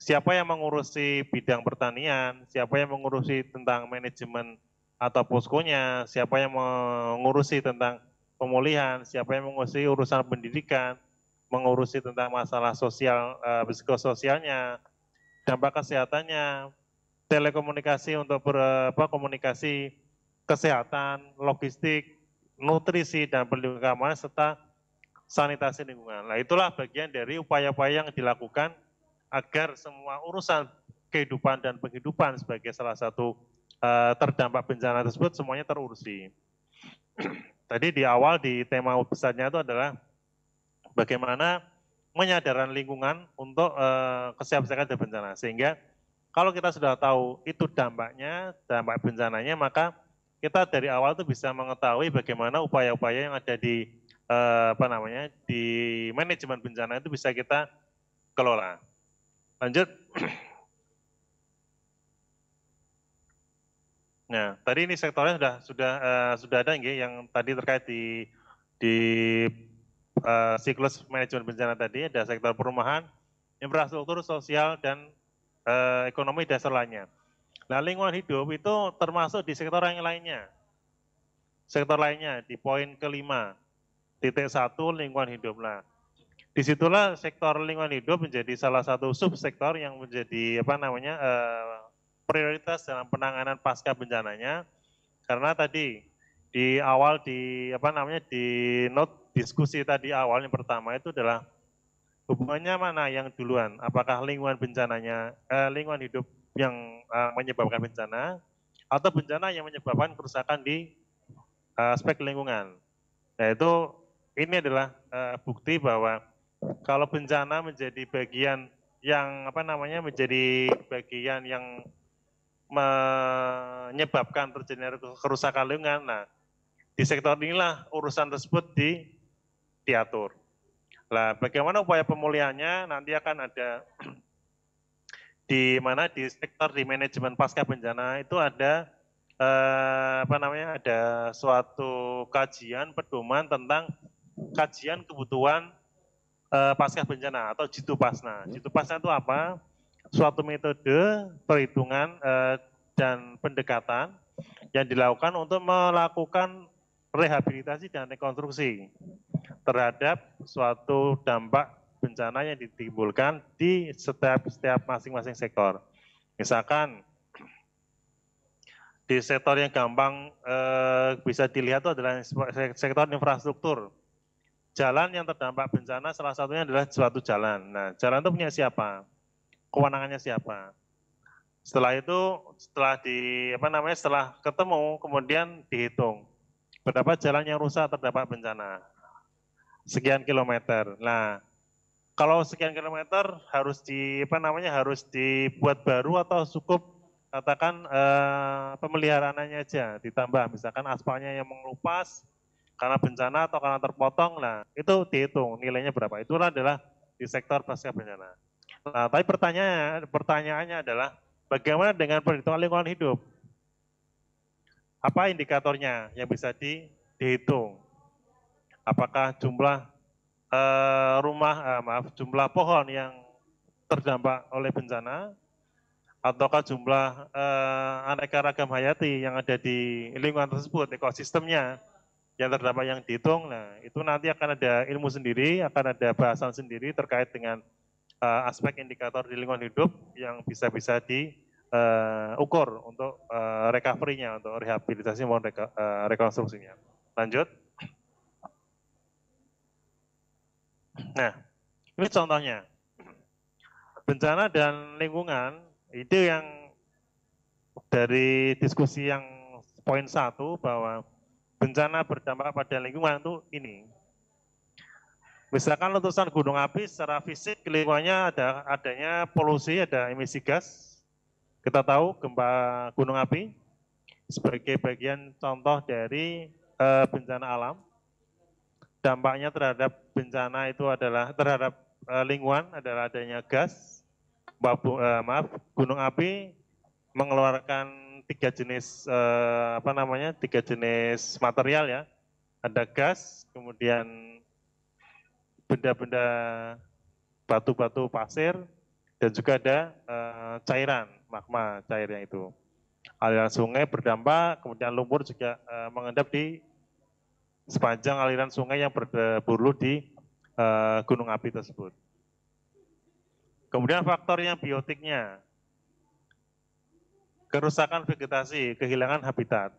Siapa yang mengurusi bidang pertanian, siapa yang mengurusi tentang manajemen atau poskonya, siapa yang mengurusi tentang pemulihan, siapa yang mengurusi urusan pendidikan, mengurusi tentang masalah sosial, uh, psikososialnya, dampak kesehatannya, telekomunikasi untuk berapa komunikasi kesehatan, logistik, nutrisi dan perlindungan keamanan serta sanitasi lingkungan. Nah, itulah bagian dari upaya-upaya yang dilakukan agar semua urusan kehidupan dan penghidupan sebagai salah satu uh, terdampak bencana tersebut semuanya terurusi. Tadi di awal di tema besarnya itu adalah bagaimana menyadaran lingkungan untuk uh, kesiapsiagaan dan bencana sehingga kalau kita sudah tahu itu dampaknya, dampak bencananya, maka kita dari awal itu bisa mengetahui bagaimana upaya-upaya yang ada di eh, apa namanya di manajemen bencana itu bisa kita kelola. Lanjut. Nah, tadi ini sektornya sudah sudah eh, sudah ada nggih yang tadi terkait di di uh, siklus manajemen bencana tadi ada sektor perumahan, infrastruktur sosial dan eh, ekonomi dasar lainnya. Nah, lingkungan hidup itu termasuk di sektor yang lainnya. Sektor lainnya di poin kelima, titik satu lingkungan hidup. Nah, disitulah sektor lingkungan hidup menjadi salah satu subsektor yang menjadi apa namanya eh, prioritas dalam penanganan pasca bencananya. Karena tadi di awal di apa namanya di note diskusi tadi awal yang pertama itu adalah hubungannya mana yang duluan? Apakah lingkungan bencananya, eh, lingkungan hidup yang eh, menyebabkan bencana, atau bencana yang menyebabkan kerusakan di eh, aspek lingkungan? Nah itu ini adalah eh, bukti bahwa kalau bencana menjadi bagian yang apa namanya menjadi bagian yang menyebabkan terjadinya kerusakan lingkungan. Nah, di sektor inilah urusan tersebut di diatur. Nah, bagaimana upaya pemulihannya? Nanti akan ada di mana di sektor di manajemen pasca bencana itu ada eh, apa namanya? Ada suatu kajian pedoman tentang kajian kebutuhan eh, pasca bencana atau jitu pasna. Hmm. Jitu pasna itu apa? Suatu metode perhitungan eh, dan pendekatan yang dilakukan untuk melakukan rehabilitasi dan rekonstruksi terhadap suatu dampak bencana yang ditimbulkan di setiap setiap masing-masing sektor. Misalkan di sektor yang gampang eh, bisa dilihat itu adalah sektor infrastruktur. Jalan yang terdampak bencana salah satunya adalah suatu jalan. Nah, jalan itu punya siapa? Kewenangannya siapa? Setelah itu, setelah di apa namanya, setelah ketemu, kemudian dihitung terdapat jalan yang rusak terdapat bencana. Sekian kilometer. Nah, kalau sekian kilometer harus di apa namanya harus dibuat baru atau cukup katakan eh, pemeliharaannya aja ditambah misalkan aspalnya yang mengelupas karena bencana atau karena terpotong Nah itu dihitung nilainya berapa itulah adalah di sektor pasca bencana. Nah, tapi pertanyaannya pertanyaannya adalah bagaimana dengan perhitungan lingkungan hidup? Apa indikatornya yang bisa di, dihitung? Apakah jumlah eh, rumah, eh, maaf, jumlah pohon yang terdampak oleh bencana, ataukah jumlah eh, aneka ragam hayati yang ada di lingkungan tersebut, ekosistemnya yang terdampak yang dihitung. Nah, itu nanti akan ada ilmu sendiri, akan ada bahasan sendiri terkait dengan eh, aspek indikator di lingkungan hidup yang bisa-bisa di uh, ukur untuk uh, recovery-nya, untuk rehabilitasi maupun reka, uh, rekonstruksinya. Lanjut. Nah, ini contohnya. Bencana dan lingkungan, itu yang dari diskusi yang poin satu bahwa bencana berdampak pada lingkungan itu ini. Misalkan letusan gunung api secara fisik lingkungannya ada adanya polusi, ada emisi gas, kita tahu gempa gunung api sebagai bagian contoh dari uh, bencana alam. Dampaknya terhadap bencana itu adalah terhadap uh, lingkungan adalah adanya gas, babu, uh, eh, maaf, gunung api mengeluarkan tiga jenis uh, apa namanya tiga jenis material ya. Ada gas, kemudian benda-benda batu-batu pasir dan juga ada uh, cairan magma cairnya itu. Aliran sungai berdampak, kemudian lumpur juga uh, mengendap di sepanjang aliran sungai yang berburu di uh, gunung api tersebut. Kemudian faktor yang biotiknya, kerusakan vegetasi, kehilangan habitat.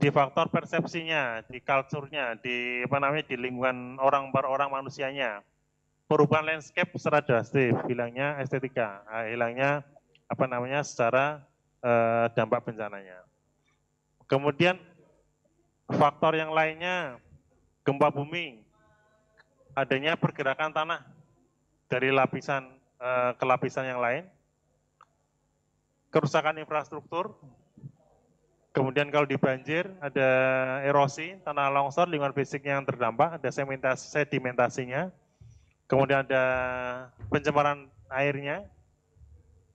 Di faktor persepsinya, di kulturnya, di apa namanya, di lingkungan orang per orang manusianya merubah landscape secara drastis, hilangnya estetika, ah, hilangnya apa namanya secara eh, dampak bencananya. Kemudian faktor yang lainnya gempa bumi, adanya pergerakan tanah dari lapisan eh, ke lapisan yang lain, kerusakan infrastruktur, kemudian kalau di banjir ada erosi, tanah longsor, lingkungan fisik yang terdampak, ada sedimentasinya, Kemudian ada pencemaran airnya,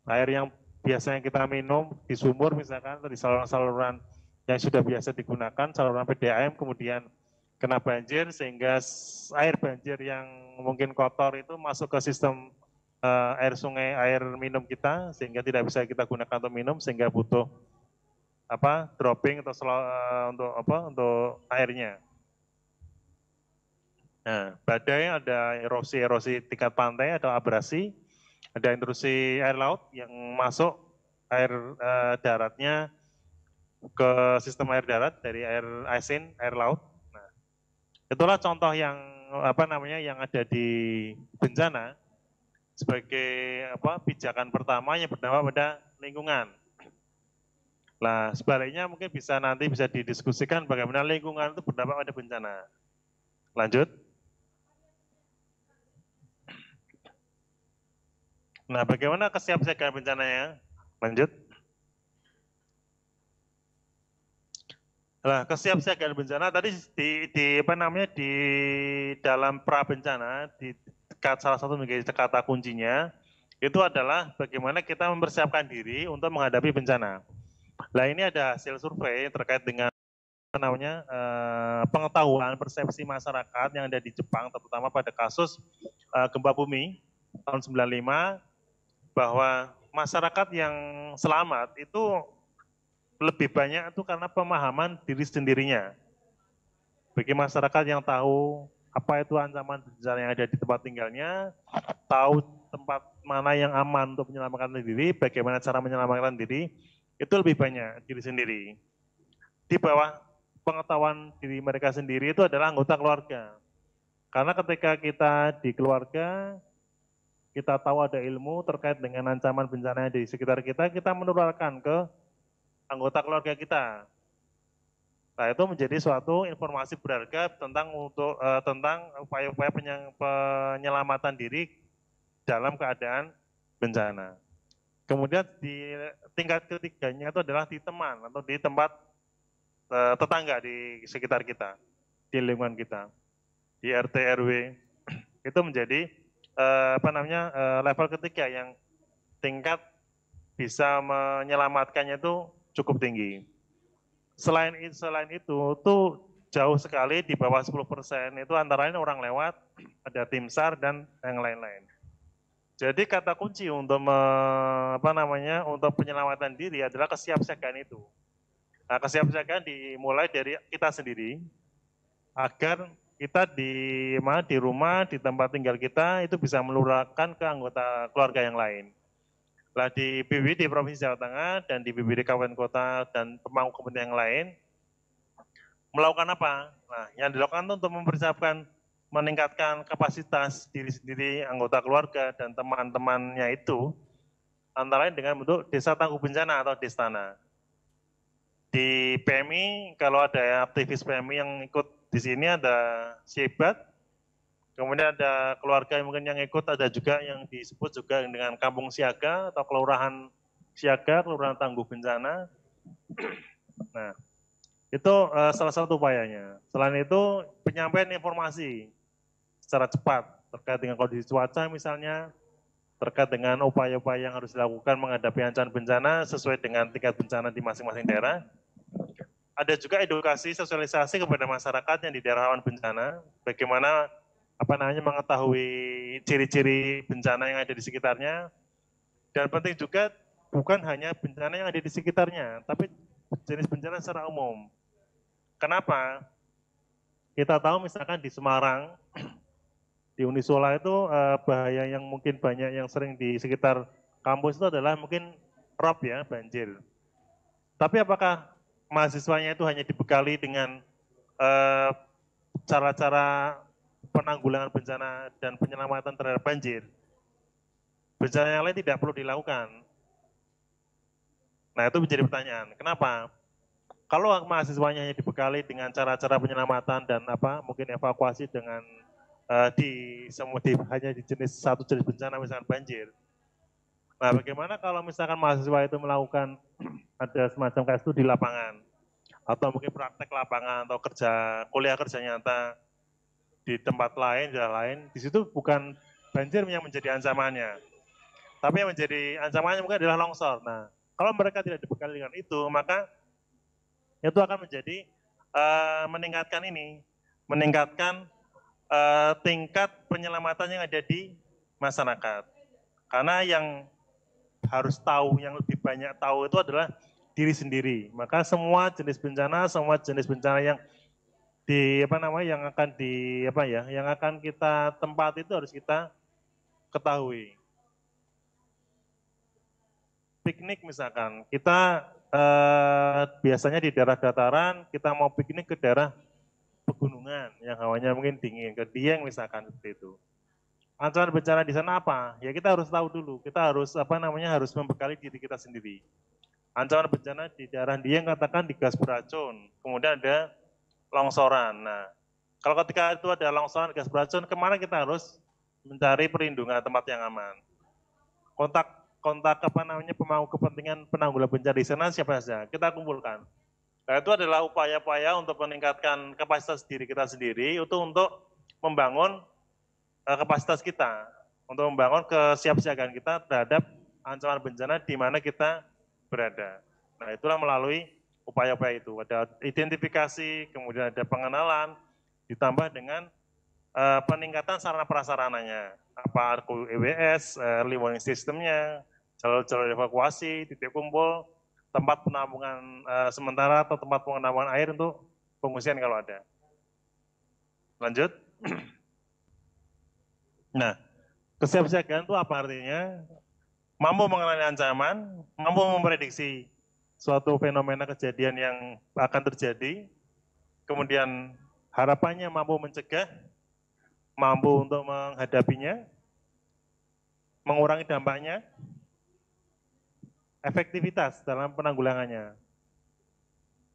air yang biasanya kita minum di sumur misalkan atau di saluran-saluran yang sudah biasa digunakan, saluran PDAM kemudian kena banjir sehingga air banjir yang mungkin kotor itu masuk ke sistem uh, air sungai, air minum kita sehingga tidak bisa kita gunakan untuk minum sehingga butuh apa dropping atau uh, untuk apa untuk airnya. Nah, badai ada erosi-erosi tingkat pantai atau abrasi, ada intrusi air laut yang masuk air eh, daratnya ke sistem air darat dari air asin, air laut. Nah, itulah contoh yang apa namanya yang ada di bencana sebagai apa pijakan pertama yang berdampak pada lingkungan. Nah sebaliknya mungkin bisa nanti bisa didiskusikan bagaimana lingkungan itu berdampak pada bencana. Lanjut. Nah, bagaimana kesiapsiagaan bencana ya? Lanjut. Nah, kesiapsiagaan bencana tadi di, di apa namanya di dalam pra bencana di dekat salah satu menjadi kata kuncinya itu adalah bagaimana kita mempersiapkan diri untuk menghadapi bencana. Nah, ini ada hasil survei terkait dengan apa namanya eh, pengetahuan persepsi masyarakat yang ada di Jepang terutama pada kasus eh, gempa bumi tahun 95 bahwa masyarakat yang selamat itu lebih banyak itu karena pemahaman diri sendirinya. Bagi masyarakat yang tahu apa itu ancaman bencana yang ada di tempat tinggalnya, tahu tempat mana yang aman untuk menyelamatkan diri, bagaimana cara menyelamatkan diri, itu lebih banyak diri sendiri. Di bawah pengetahuan diri mereka sendiri itu adalah anggota keluarga. Karena ketika kita di keluarga, kita tahu ada ilmu terkait dengan ancaman bencana di sekitar kita, kita menularkan ke anggota keluarga kita. Nah, itu menjadi suatu informasi berharga tentang untuk uh, tentang upaya-upaya penyelamatan diri dalam keadaan bencana. Kemudian di tingkat ketiganya itu adalah di teman atau di tempat uh, tetangga di sekitar kita, di lingkungan kita, di RT RW. Itu menjadi Eh, apa namanya eh, level ketiga yang tingkat bisa menyelamatkannya itu cukup tinggi. Selain selain itu tuh jauh sekali di bawah 10% itu antara lain orang lewat, ada tim SAR dan yang lain-lain. Jadi kata kunci untuk me, apa namanya untuk penyelamatan diri adalah kesiapsiagaan itu. Nah, kesiapsiagaan dimulai dari kita sendiri agar kita di mana di rumah di tempat tinggal kita itu bisa menularkan ke anggota keluarga yang lain. Lah di BPBD Provinsi Jawa Tengah dan di BPBD Kabupaten Kota dan pemangku kepentingan yang lain melakukan apa? Nah, yang dilakukan itu untuk mempersiapkan meningkatkan kapasitas diri sendiri, anggota keluarga dan teman-temannya itu antara lain dengan bentuk desa tangguh bencana atau destana. Di PMI kalau ada aktivis PMI yang ikut di sini ada Syebat, kemudian ada keluarga yang mungkin yang ikut, ada juga yang disebut juga dengan Kampung Siaga atau Kelurahan Siaga, Kelurahan Tangguh Bencana. Nah, itu eh, salah satu upayanya. Selain itu, penyampaian informasi secara cepat terkait dengan kondisi cuaca misalnya, terkait dengan upaya-upaya yang harus dilakukan menghadapi ancaman bencana sesuai dengan tingkat bencana di masing-masing daerah ada juga edukasi sosialisasi kepada masyarakat yang di daerah rawan bencana, bagaimana apa namanya mengetahui ciri-ciri bencana yang ada di sekitarnya. Dan penting juga bukan hanya bencana yang ada di sekitarnya, tapi jenis bencana secara umum. Kenapa? Kita tahu misalkan di Semarang, di Unisola itu eh, bahaya yang mungkin banyak yang sering di sekitar kampus itu adalah mungkin rob ya, banjir. Tapi apakah mahasiswanya itu hanya dibekali dengan eh, cara-cara e, penanggulangan bencana dan penyelamatan terhadap banjir. Bencana yang lain tidak perlu dilakukan. Nah itu menjadi pertanyaan, kenapa? Kalau mahasiswanya hanya dibekali dengan cara-cara penyelamatan dan apa mungkin evakuasi dengan e, di semua di, hanya di jenis satu jenis bencana misalnya banjir, Nah, bagaimana kalau misalkan mahasiswa itu melakukan ada semacam kayak studi lapangan atau mungkin praktek lapangan atau kerja kuliah kerja nyata di tempat lain, jalan lain, di situ bukan banjir yang menjadi ancamannya. Tapi yang menjadi ancamannya mungkin adalah longsor. Nah, kalau mereka tidak dibekali dengan itu, maka itu akan menjadi uh, meningkatkan ini, meningkatkan uh, tingkat penyelamatan yang ada di masyarakat. Karena yang harus tahu, yang lebih banyak tahu itu adalah diri sendiri. Maka semua jenis bencana, semua jenis bencana yang di apa namanya yang akan di apa ya, yang akan kita tempat itu harus kita ketahui. Piknik misalkan, kita eh, biasanya di daerah dataran, kita mau piknik ke daerah pegunungan yang hawanya mungkin dingin, ke Dieng misalkan seperti itu. Ancaman bencana di sana apa? Ya kita harus tahu dulu. Kita harus apa namanya harus membekali diri kita sendiri. Ancaman bencana di daerah dia yang katakan di gas beracun, kemudian ada longsoran. Nah, kalau ketika itu ada longsoran gas beracun, kemana kita harus mencari perlindungan tempat yang aman? Kontak kontak apa namanya pemangku kepentingan penanggulangan bencana di sana siapa saja kita kumpulkan. Nah, itu adalah upaya-upaya untuk meningkatkan kapasitas diri kita sendiri itu untuk membangun Eh, kapasitas kita untuk membangun kesiapsiagaan kita terhadap ancaman bencana di mana kita berada. Nah, itulah melalui upaya-upaya itu. Ada identifikasi, kemudian ada pengenalan, ditambah dengan uh, peningkatan sarana prasarananya. Apa RKU EWS, eh, early warning sistemnya, jalur-jalur evakuasi, titik kumpul, tempat penampungan uh, sementara atau tempat penampungan air untuk pengungsian kalau ada. Lanjut. Nah, kesiapsiagaan itu apa artinya? Mampu mengenali ancaman, mampu memprediksi suatu fenomena kejadian yang akan terjadi, kemudian harapannya mampu mencegah, mampu untuk menghadapinya, mengurangi dampaknya, efektivitas dalam penanggulangannya.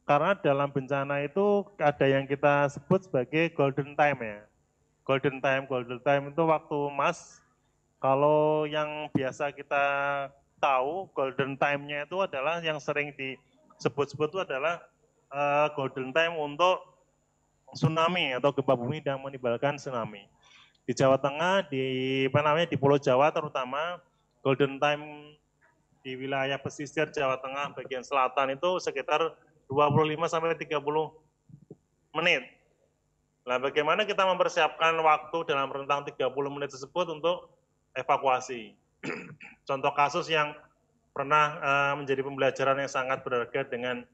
Karena dalam bencana itu ada yang kita sebut sebagai golden time ya golden time golden time itu waktu emas kalau yang biasa kita tahu golden time-nya itu adalah yang sering disebut-sebut itu adalah uh, golden time untuk tsunami atau gempa bumi yang menimbulkan tsunami di Jawa Tengah di apa namanya di Pulau Jawa terutama golden time di wilayah pesisir Jawa Tengah bagian selatan itu sekitar 25 sampai 30 menit Nah, bagaimana kita mempersiapkan waktu dalam rentang 30 menit tersebut untuk evakuasi? Contoh kasus yang pernah eh, menjadi pembelajaran yang sangat berharga dengan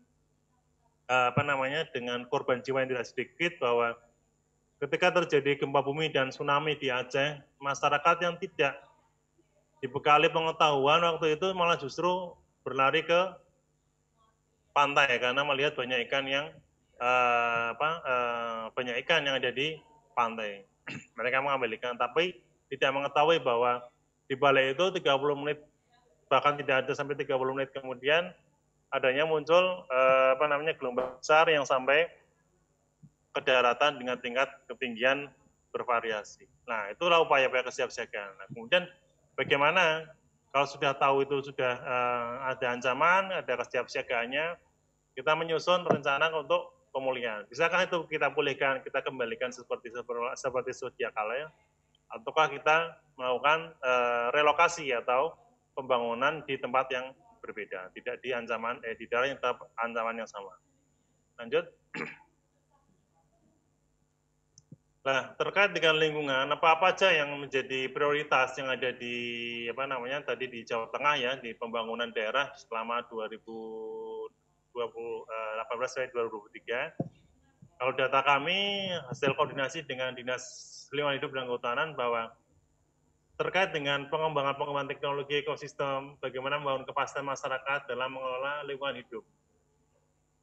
eh, apa namanya dengan korban jiwa yang tidak sedikit bahwa ketika terjadi gempa bumi dan tsunami di Aceh, masyarakat yang tidak dibekali pengetahuan waktu itu malah justru berlari ke pantai karena melihat banyak ikan yang uh, apa, uh, banyak ikan yang ada di pantai. Mereka mengambil ikan, tapi tidak mengetahui bahwa di balai itu 30 menit bahkan tidak ada sampai 30 menit kemudian adanya muncul uh, apa namanya gelombang besar yang sampai ke daratan dengan tingkat ketinggian bervariasi. Nah, itulah upaya-upaya kesiapsiagaan. Nah, kemudian bagaimana kalau sudah tahu itu sudah uh, ada ancaman, ada kesiapsiagaannya, kita menyusun rencana untuk pemulihan. Bisakah itu kita pulihkan, kita kembalikan seperti seperti sedia kala ya? Ataukah kita melakukan e, relokasi atau pembangunan di tempat yang berbeda, tidak di ancaman eh di daerah yang tetap ancaman yang sama. Lanjut. Nah, terkait dengan lingkungan, apa-apa aja yang menjadi prioritas yang ada di apa namanya tadi di Jawa Tengah ya di pembangunan daerah selama 2000 2018 eh, sampai 2023. Kalau data kami hasil koordinasi dengan Dinas Lingkungan Hidup dan Kehutanan bahwa terkait dengan pengembangan-pengembangan teknologi ekosistem, bagaimana membangun kepastian masyarakat dalam mengelola lingkungan hidup.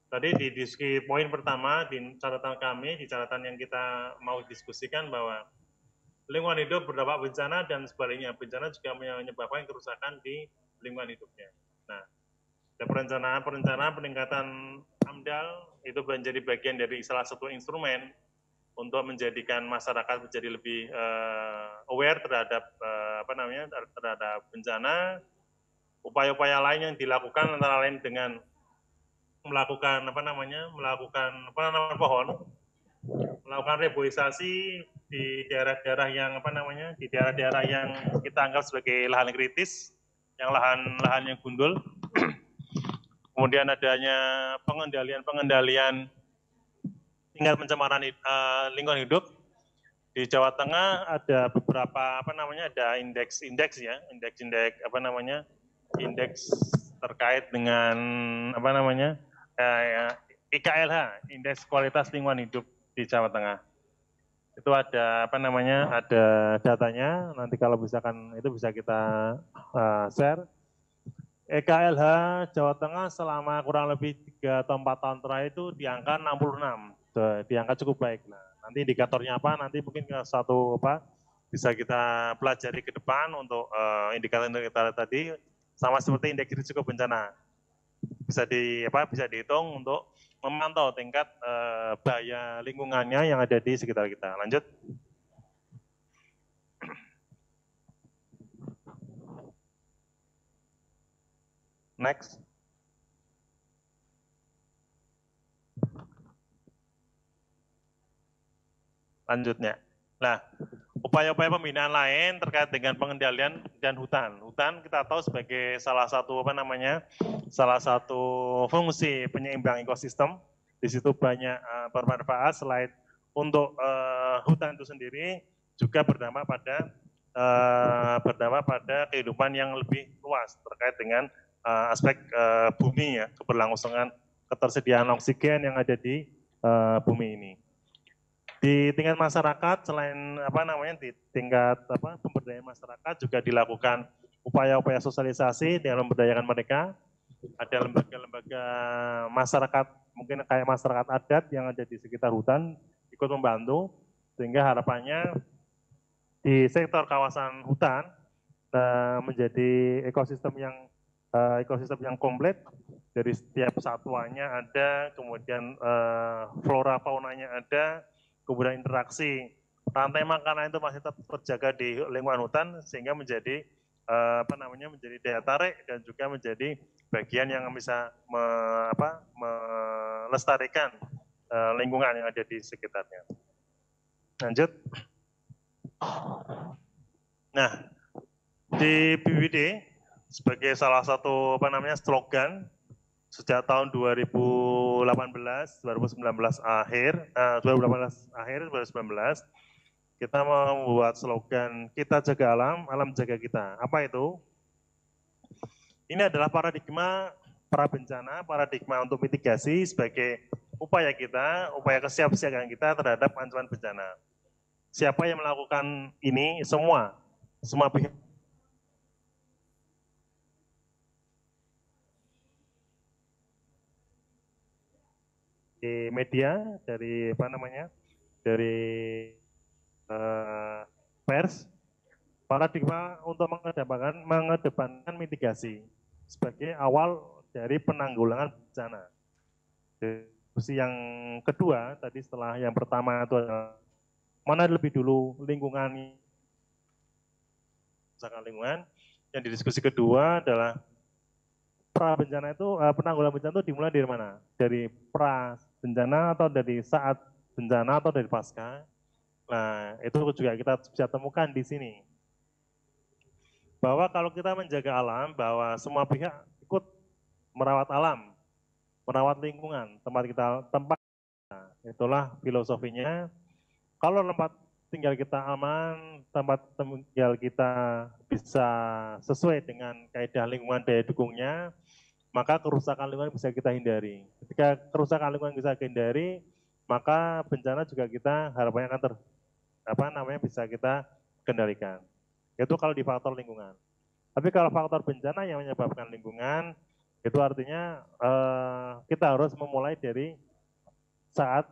Tadi di diskusi poin pertama di catatan kami, di catatan yang kita mau diskusikan bahwa lingkungan hidup berdampak bencana dan sebaliknya. Bencana juga menyebabkan kerusakan di lingkungan hidupnya. Nah, ada perencanaan-perencanaan peningkatan AMDAL itu menjadi bagian dari salah satu instrumen untuk menjadikan masyarakat menjadi lebih uh, aware terhadap uh, apa namanya terhadap bencana. Upaya-upaya lain yang dilakukan antara lain dengan melakukan apa namanya melakukan penanaman pohon, melakukan reboisasi di daerah-daerah yang apa namanya di daerah-daerah yang kita anggap sebagai lahan kritis, yang lahan-lahan yang gundul kemudian adanya pengendalian-pengendalian tingkat pencemaran eh, lingkungan hidup di Jawa Tengah ada beberapa apa namanya ada indeks-indeks ya indeks-indeks apa namanya indeks terkait dengan apa namanya eh, IKLH indeks kualitas lingkungan hidup di Jawa Tengah itu ada apa namanya ada datanya nanti kalau misalkan itu bisa kita eh, share EKLH Jawa Tengah selama kurang lebih tiga atau 4 tahun terakhir itu di angka 66. enam, di angka cukup baik. Nah, nanti indikatornya apa? Nanti mungkin satu apa bisa kita pelajari ke depan untuk eh, indikator indikator kita tadi sama seperti indeks risiko bencana. Bisa di apa bisa dihitung untuk memantau tingkat uh, bahaya lingkungannya yang ada di sekitar kita. Lanjut. Next. Lanjutnya. Nah, upaya-upaya pembinaan lain terkait dengan pengendalian dan hutan. Hutan kita tahu sebagai salah satu apa namanya, salah satu fungsi penyeimbang ekosistem. Di situ banyak uh, bermanfaat selain untuk uh, hutan itu sendiri juga berdampak pada uh, berdampak pada kehidupan yang lebih luas terkait dengan uh, aspek uh, bumi ya, keberlangsungan ketersediaan oksigen yang ada di uh, bumi ini. Di tingkat masyarakat selain apa namanya di tingkat apa pemberdayaan masyarakat juga dilakukan upaya-upaya sosialisasi dengan memberdayakan mereka. Ada lembaga-lembaga masyarakat mungkin kayak masyarakat adat yang ada di sekitar hutan ikut membantu sehingga harapannya di sektor kawasan hutan menjadi ekosistem yang uh, ekosistem yang komplit dari setiap satwanya ada, kemudian uh, flora faunanya ada, kemudian interaksi rantai makanan itu masih tetap terjaga di lingkungan hutan sehingga menjadi uh, apa namanya menjadi daya tarik dan juga menjadi bagian yang bisa me, apa, melestarikan uh, lingkungan yang ada di sekitarnya. Lanjut. Nah, di BWD sebagai salah satu apa namanya slogan sejak tahun 2018, 2019 akhir, eh, 2018 akhir, 2019 kita membuat slogan kita jaga alam, alam jaga kita. Apa itu? Ini adalah paradigma para bencana, paradigma untuk mitigasi sebagai upaya kita, upaya kesiapsiagaan kita terhadap ancaman bencana. Siapa yang melakukan ini? Semua, semua pihak media dari apa namanya dari uh, pers paradigma untuk mengedepankan mengedepankan mitigasi sebagai awal dari penanggulangan bencana. Diskusi yang kedua tadi setelah yang pertama itu mana lebih dulu lingkungan misalkan lingkungan yang di diskusi kedua adalah pra bencana itu eh, penanggulangan bencana itu dimulai dari mana? Dari pra bencana atau dari saat bencana atau dari pasca. Nah, itu juga kita bisa temukan di sini. Bahwa kalau kita menjaga alam, bahwa semua pihak ikut merawat alam, merawat lingkungan, tempat kita tempat itulah filosofinya. Kalau tempat tinggal kita aman, tempat tinggal kita bisa sesuai dengan kaidah lingkungan daya dukungnya, maka kerusakan lingkungan bisa kita hindari. Ketika kerusakan lingkungan bisa kita hindari, maka bencana juga kita harapannya akan ter apa namanya bisa kita kendalikan. Itu kalau di faktor lingkungan. Tapi kalau faktor bencana yang menyebabkan lingkungan, itu artinya eh, kita harus memulai dari saat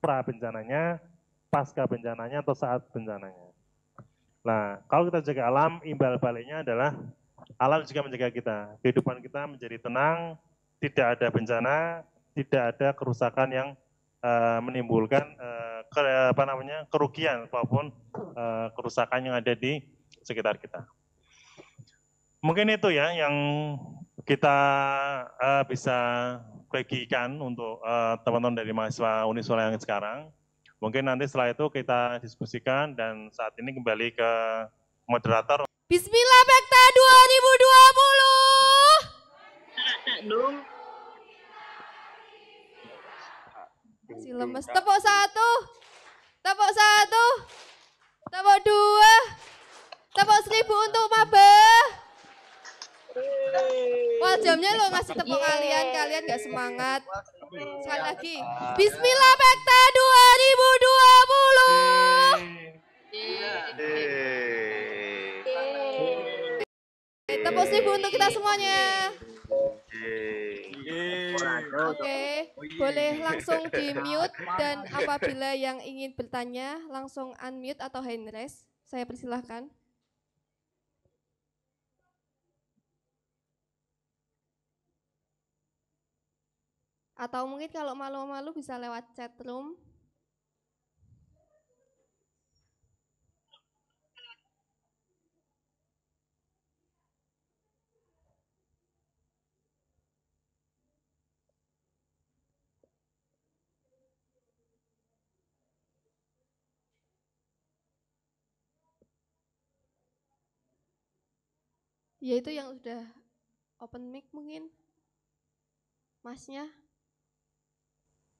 pra bencananya, pasca bencananya, atau saat bencananya. Nah, kalau kita jaga alam, imbal baliknya adalah Alam juga menjaga kita. Kehidupan kita menjadi tenang, tidak ada bencana, tidak ada kerusakan yang uh, menimbulkan uh, ke, apa namanya kerugian maupun uh, kerusakan yang ada di sekitar kita. Mungkin itu ya yang kita uh, bisa bagikan untuk teman-teman uh, dari mahasiswa Uniswara yang sekarang. Mungkin nanti setelah itu kita diskusikan dan saat ini kembali ke moderator. Bismillah dua 2020. Masih lemes. Tepuk satu. Tepuk satu. Tepuk dua. Tepuk seribu untuk Maba. Wah jamnya lo ngasih tepuk kalian. Kalian gak semangat. Sekali lagi. Bismillah dua 2020. Yeay. Yeay. positif untuk kita semuanya. Oke, boleh langsung di mute dan apabila yang ingin bertanya langsung unmute atau hand raise. Saya persilahkan. Atau mungkin kalau malu-malu bisa lewat chat room. ya itu yang sudah open mic mungkin masnya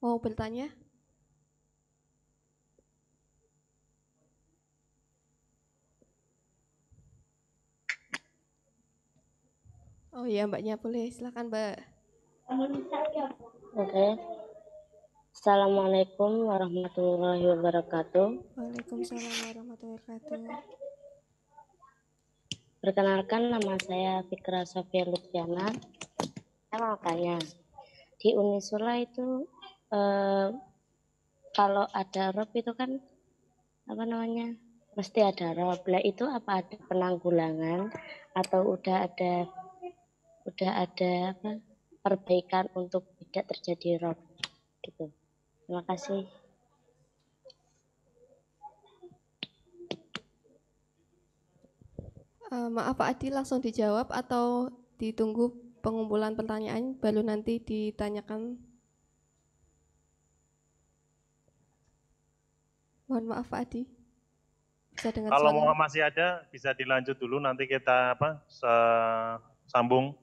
mau bertanya Oh iya mbaknya boleh silakan mbak. Oke. Assalamualaikum warahmatullahi wabarakatuh. Waalaikumsalam warahmatullahi wabarakatuh. Perkenalkan nama saya Fikra Sofia Lutfiana. Saya mau tanya, di Unisula itu eh, kalau ada rob itu kan apa namanya mesti ada rob. Lah itu apa ada penanggulangan atau udah ada udah ada apa perbaikan untuk tidak terjadi rob gitu. Terima kasih. Uh, eh, maaf Pak Adi langsung dijawab atau ditunggu pengumpulan pertanyaan baru nanti ditanyakan. Mohon maaf Pak Adi. Bisa dengar Kalau suara. mau masih ada bisa dilanjut dulu nanti kita apa sambung.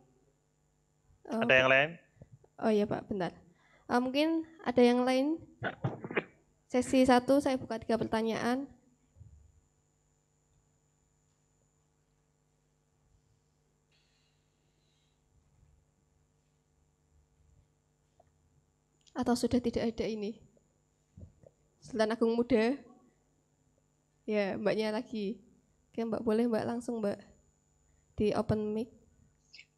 Oh, ada yang lain? Oh iya Pak, bentar. Uh, mungkin ada yang lain? Ya. Sesi satu saya buka tiga pertanyaan. atau sudah tidak ada ini? Sultan Agung Muda? Ya, mbaknya lagi. Oke, mbak boleh mbak langsung mbak di open mic.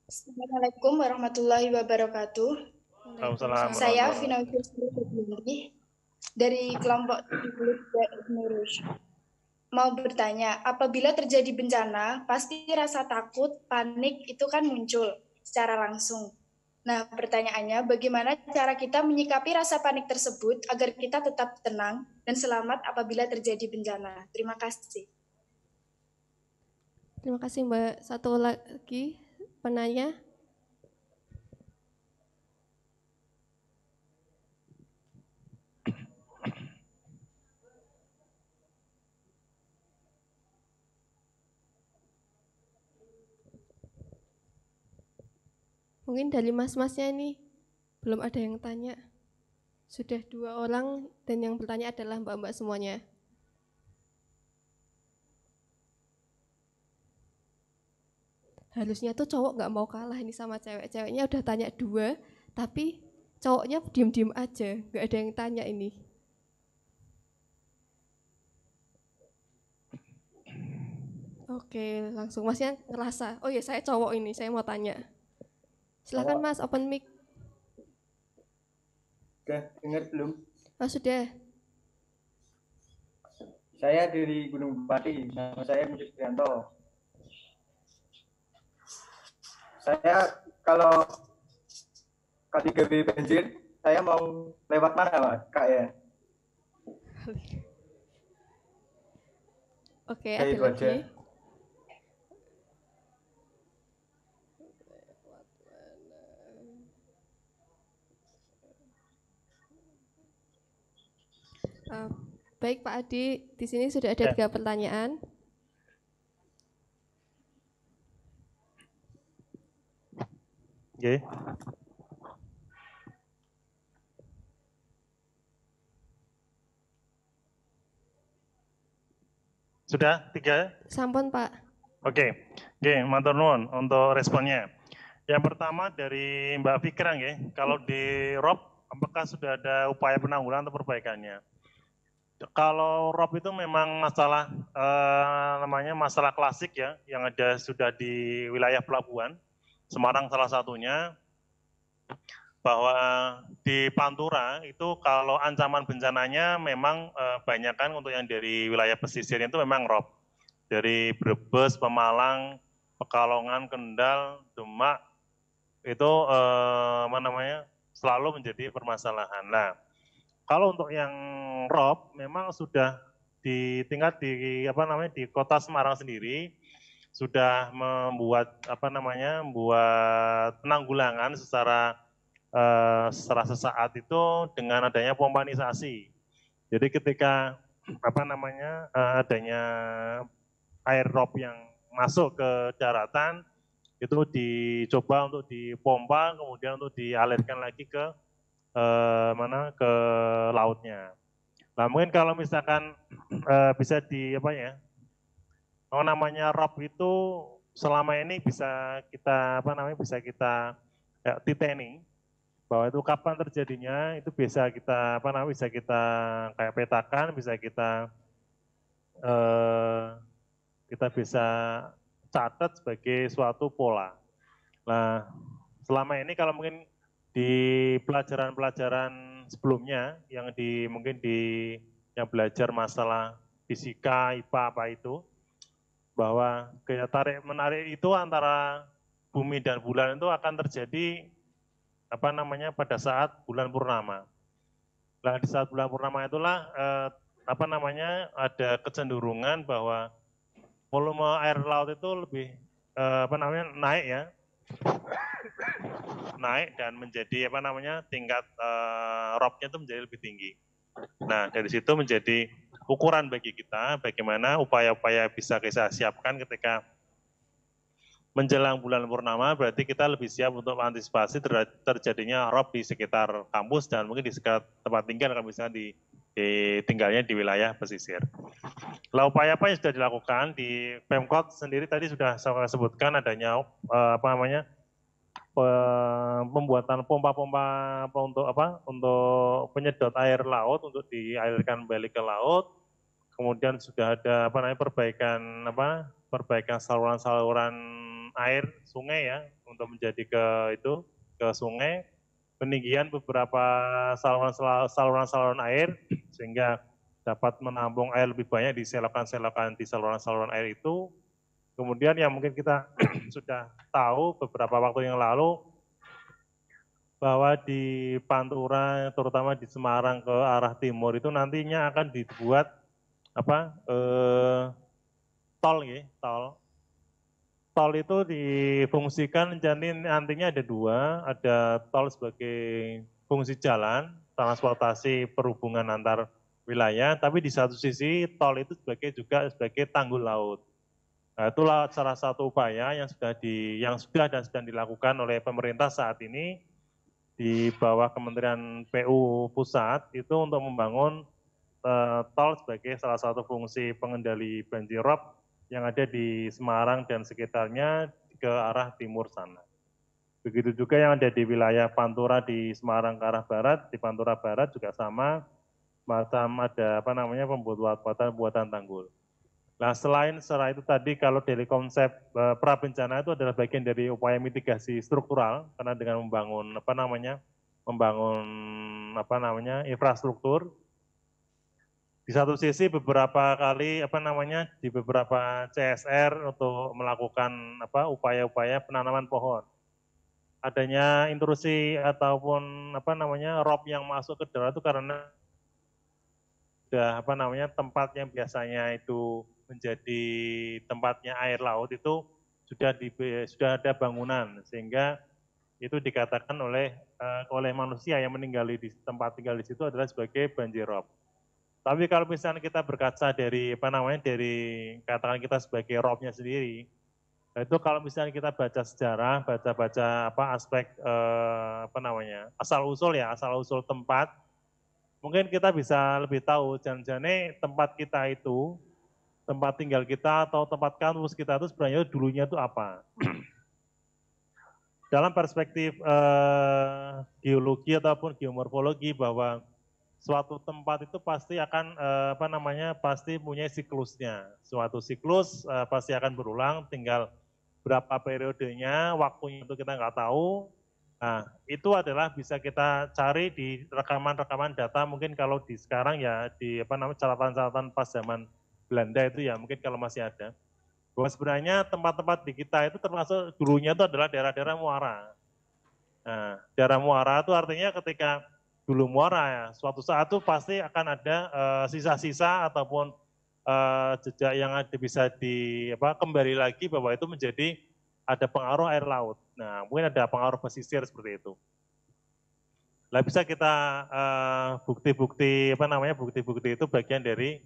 Assalamualaikum warahmatullahi wabarakatuh. Saya Fina Firsli dari kelompok Nurus. Mau bertanya, apabila terjadi bencana, pasti rasa takut, panik itu kan muncul secara langsung. Nah, pertanyaannya bagaimana cara kita menyikapi rasa panik tersebut agar kita tetap tenang dan selamat apabila terjadi bencana? Terima kasih. Terima kasih Mbak. Satu lagi penanya. Mungkin dari mas-masnya ini belum ada yang tanya. Sudah dua orang dan yang bertanya adalah mbak-mbak semuanya. Harusnya tuh cowok nggak mau kalah ini sama cewek. Ceweknya udah tanya dua, tapi cowoknya diem-diem aja, nggak ada yang tanya ini. Oke, langsung masnya ngerasa, oh ya saya cowok ini, saya mau tanya. Silahkan Mas, open mic. Oke, dengar belum? Mas ah, sudah. Saya dari Gunung Bupati, nama saya Muji Prianto. Saya kalau K3B banjir, saya mau lewat mana, Pak? Kak ya. Oke, okay, ada lagi. baik Pak Adi, di sini sudah ada ya. tiga pertanyaan. Oke. Sudah tiga? Sampun Pak. Oke, oke, okay, nuwun untuk responnya. Yang pertama dari Mbak Fikrang ya. kalau di rop apakah sudah ada upaya penanggulangan atau perbaikannya? kalau rob itu memang masalah eh, namanya masalah klasik ya yang ada sudah di wilayah pelabuhan Semarang salah satunya bahwa di Pantura itu kalau ancaman bencananya memang eh, kan untuk yang dari wilayah pesisir itu memang rob dari Brebes, Pemalang, Pekalongan, Kendal, Demak itu eh, apa namanya selalu menjadi permasalahan. Nah, kalau untuk yang rob memang sudah di tingkat di apa namanya di kota Semarang sendiri sudah membuat apa namanya membuat penanggulangan secara eh, secara sesaat itu dengan adanya pompanisasi. Jadi ketika apa namanya eh, adanya air rob yang masuk ke daratan itu dicoba untuk dipompa kemudian untuk dialirkan lagi ke eh, mana ke lautnya. Nah mungkin kalau misalkan eh, bisa di apa ya, oh namanya rob itu selama ini bisa kita apa namanya bisa kita ya, titeni bahwa itu kapan terjadinya itu bisa kita apa namanya bisa kita kayak petakan bisa kita eh, kita bisa catat sebagai suatu pola. Nah selama ini kalau mungkin di pelajaran-pelajaran sebelumnya yang di mungkin di yang belajar masalah fisika, IPA apa itu bahwa kayak tarik menarik itu antara bumi dan bulan itu akan terjadi apa namanya pada saat bulan purnama. Nah, di saat bulan purnama itulah eh, apa namanya ada kecenderungan bahwa volume air laut itu lebih eh, apa namanya naik ya naik dan menjadi apa namanya tingkat uh, eh, ropnya itu menjadi lebih tinggi. Nah dari situ menjadi ukuran bagi kita bagaimana upaya-upaya bisa kita siapkan ketika menjelang bulan purnama berarti kita lebih siap untuk antisipasi terjadinya rob di sekitar kampus dan mungkin di sekitar tempat tinggal kalau misalnya di di, tinggalnya di wilayah pesisir. Lalu upaya apa yang sudah dilakukan di Pemkot sendiri tadi sudah saya sebutkan adanya eh, apa namanya pembuatan pompa-pompa untuk apa untuk penyedot air laut untuk dialirkan balik ke laut kemudian sudah ada apa namanya perbaikan apa perbaikan saluran-saluran air sungai ya untuk menjadi ke itu ke sungai peninggian beberapa saluran-saluran air sehingga dapat menampung air lebih banyak di selokan-selokan di saluran-saluran air itu. Kemudian yang mungkin kita sudah tahu beberapa waktu yang lalu bahwa di Pantura terutama di Semarang ke arah timur itu nantinya akan dibuat apa eh, tol ya, tol tol itu difungsikan jadi nantinya ada dua, ada tol sebagai fungsi jalan, transportasi perhubungan antar wilayah, tapi di satu sisi tol itu sebagai juga sebagai tanggul laut. Nah, itulah salah satu upaya yang sudah di yang sudah dan sedang dilakukan oleh pemerintah saat ini di bawah Kementerian PU Pusat itu untuk membangun uh, tol sebagai salah satu fungsi pengendali banjir rob yang ada di Semarang dan sekitarnya ke arah timur sana. Begitu juga yang ada di wilayah Pantura di Semarang ke arah barat, di Pantura barat juga sama, macam ada apa namanya pembuatan buatan tanggul. Nah selain secara itu tadi kalau dari konsep eh, pra bencana itu adalah bagian dari upaya mitigasi struktural karena dengan membangun apa namanya membangun apa namanya infrastruktur di satu sisi beberapa kali apa namanya di beberapa CSR untuk melakukan apa upaya-upaya penanaman pohon. Adanya intrusi ataupun apa namanya rob yang masuk ke darat itu karena sudah apa namanya tempat yang biasanya itu menjadi tempatnya air laut itu sudah di, sudah ada bangunan sehingga itu dikatakan oleh eh, oleh manusia yang meninggali di tempat tinggal di situ adalah sebagai banjir rob. Tapi kalau misalnya kita berkaca dari apa namanya dari katakan kita sebagai robnya sendiri, itu kalau misalnya kita baca sejarah, baca-baca apa aspek eh, apa namanya asal usul ya asal usul tempat, mungkin kita bisa lebih tahu jangan-jangan tempat kita itu tempat tinggal kita atau tempat kampus kita itu sebenarnya dulunya itu apa. Dalam perspektif eh, geologi ataupun geomorfologi bahwa suatu tempat itu pasti akan eh, apa namanya pasti punya siklusnya. Suatu siklus eh, pasti akan berulang, tinggal berapa periodenya, waktunya itu kita nggak tahu. Nah, itu adalah bisa kita cari di rekaman-rekaman data. Mungkin kalau di sekarang ya di apa namanya catatan-catatan pas zaman Belanda itu ya mungkin kalau masih ada. Bahwa sebenarnya tempat-tempat di kita itu termasuk dulunya itu adalah daerah-daerah muara. Nah, daerah muara itu artinya ketika dulu muara ya. Suatu saat tuh pasti akan ada eh, sisa-sisa uh, ataupun uh, jejak yang ada bisa di apa kembali lagi bahwa itu menjadi ada pengaruh air laut. Nah, mungkin ada pengaruh pesisir seperti itu. Lah bisa kita eh, bukti-bukti uh, apa namanya bukti-bukti itu bagian dari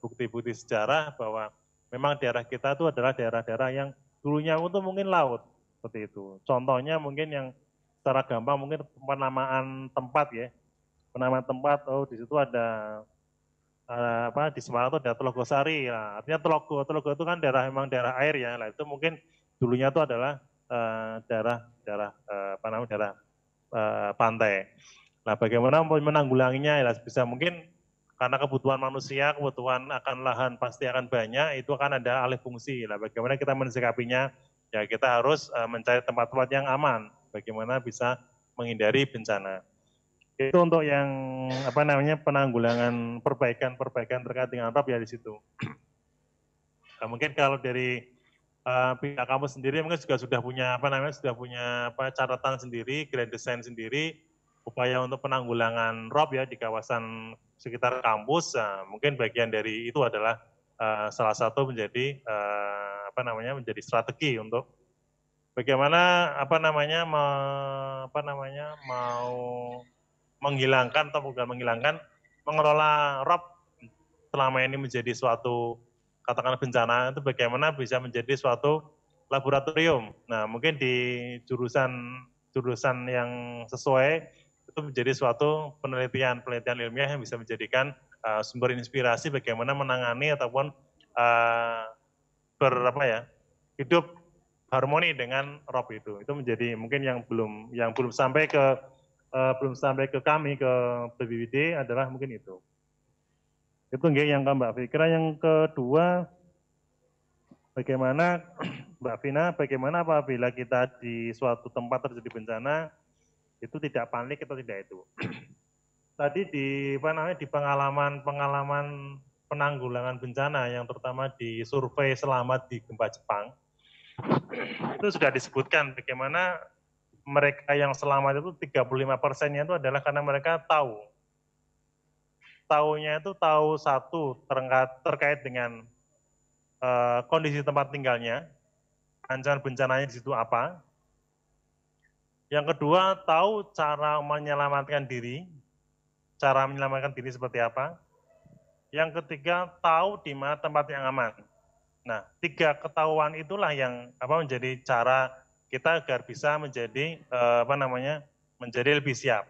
bukti-bukti uh, sejarah bahwa memang daerah kita itu adalah daerah-daerah yang dulunya untuk mungkin laut seperti itu. Contohnya mungkin yang secara gampang mungkin penamaan tempat ya. Penamaan tempat, oh di situ ada, ada apa di Semarang itu ada Telogo Sari. Nah, artinya Telogo, Telogo itu kan daerah memang daerah air ya. Nah, itu mungkin dulunya itu adalah uh, daerah daerah uh, apa namanya daerah uh, pantai. Nah, bagaimana menanggulanginya? Ya, bisa mungkin karena kebutuhan manusia, kebutuhan akan lahan pasti akan banyak, itu akan ada alih fungsi. Nah, bagaimana kita mensikapinya? Ya, kita harus mencari tempat-tempat yang aman bagaimana bisa menghindari bencana. Itu untuk yang apa namanya penanggulangan perbaikan-perbaikan terkait dengan atap ya di situ. Nah, mungkin kalau dari uh, pihak kamu sendiri mungkin juga sudah punya apa namanya sudah punya apa catatan sendiri, grand design sendiri upaya untuk penanggulangan rob ya di kawasan sekitar kampus. uh, mungkin bagian dari itu adalah uh, salah satu menjadi uh, apa namanya menjadi strategi untuk bagaimana apa namanya me, apa namanya mau menghilangkan atau bukan menghilangkan mengelola rob selama ini menjadi suatu katakan bencana itu bagaimana bisa menjadi suatu laboratorium. Nah, mungkin di jurusan jurusan yang sesuai itu menjadi suatu penelitian penelitian ilmiah yang bisa menjadikan uh, sumber inspirasi bagaimana menangani ataupun uh, eh, berapa ya hidup harmoni dengan Rob itu. Itu menjadi mungkin yang belum yang belum sampai ke uh, belum sampai ke kami ke BBWD adalah mungkin itu. Itu enggak yang ke Mbak Fikra yang kedua bagaimana Mbak Vina bagaimana apabila kita di suatu tempat terjadi bencana itu tidak panik atau tidak itu. Tadi di apa namanya di pengalaman-pengalaman penanggulangan bencana yang terutama di survei selamat di gempa Jepang itu sudah disebutkan bagaimana mereka yang selamat itu 35 persennya itu adalah karena mereka tahu. Tahunya itu tahu satu terkait dengan uh, kondisi tempat tinggalnya, ancaman bencananya di situ apa. Yang kedua, tahu cara menyelamatkan diri, cara menyelamatkan diri seperti apa. Yang ketiga, tahu di mana tempat yang aman. Nah, tiga ketahuan itulah yang apa menjadi cara kita agar bisa menjadi eh, apa namanya menjadi lebih siap.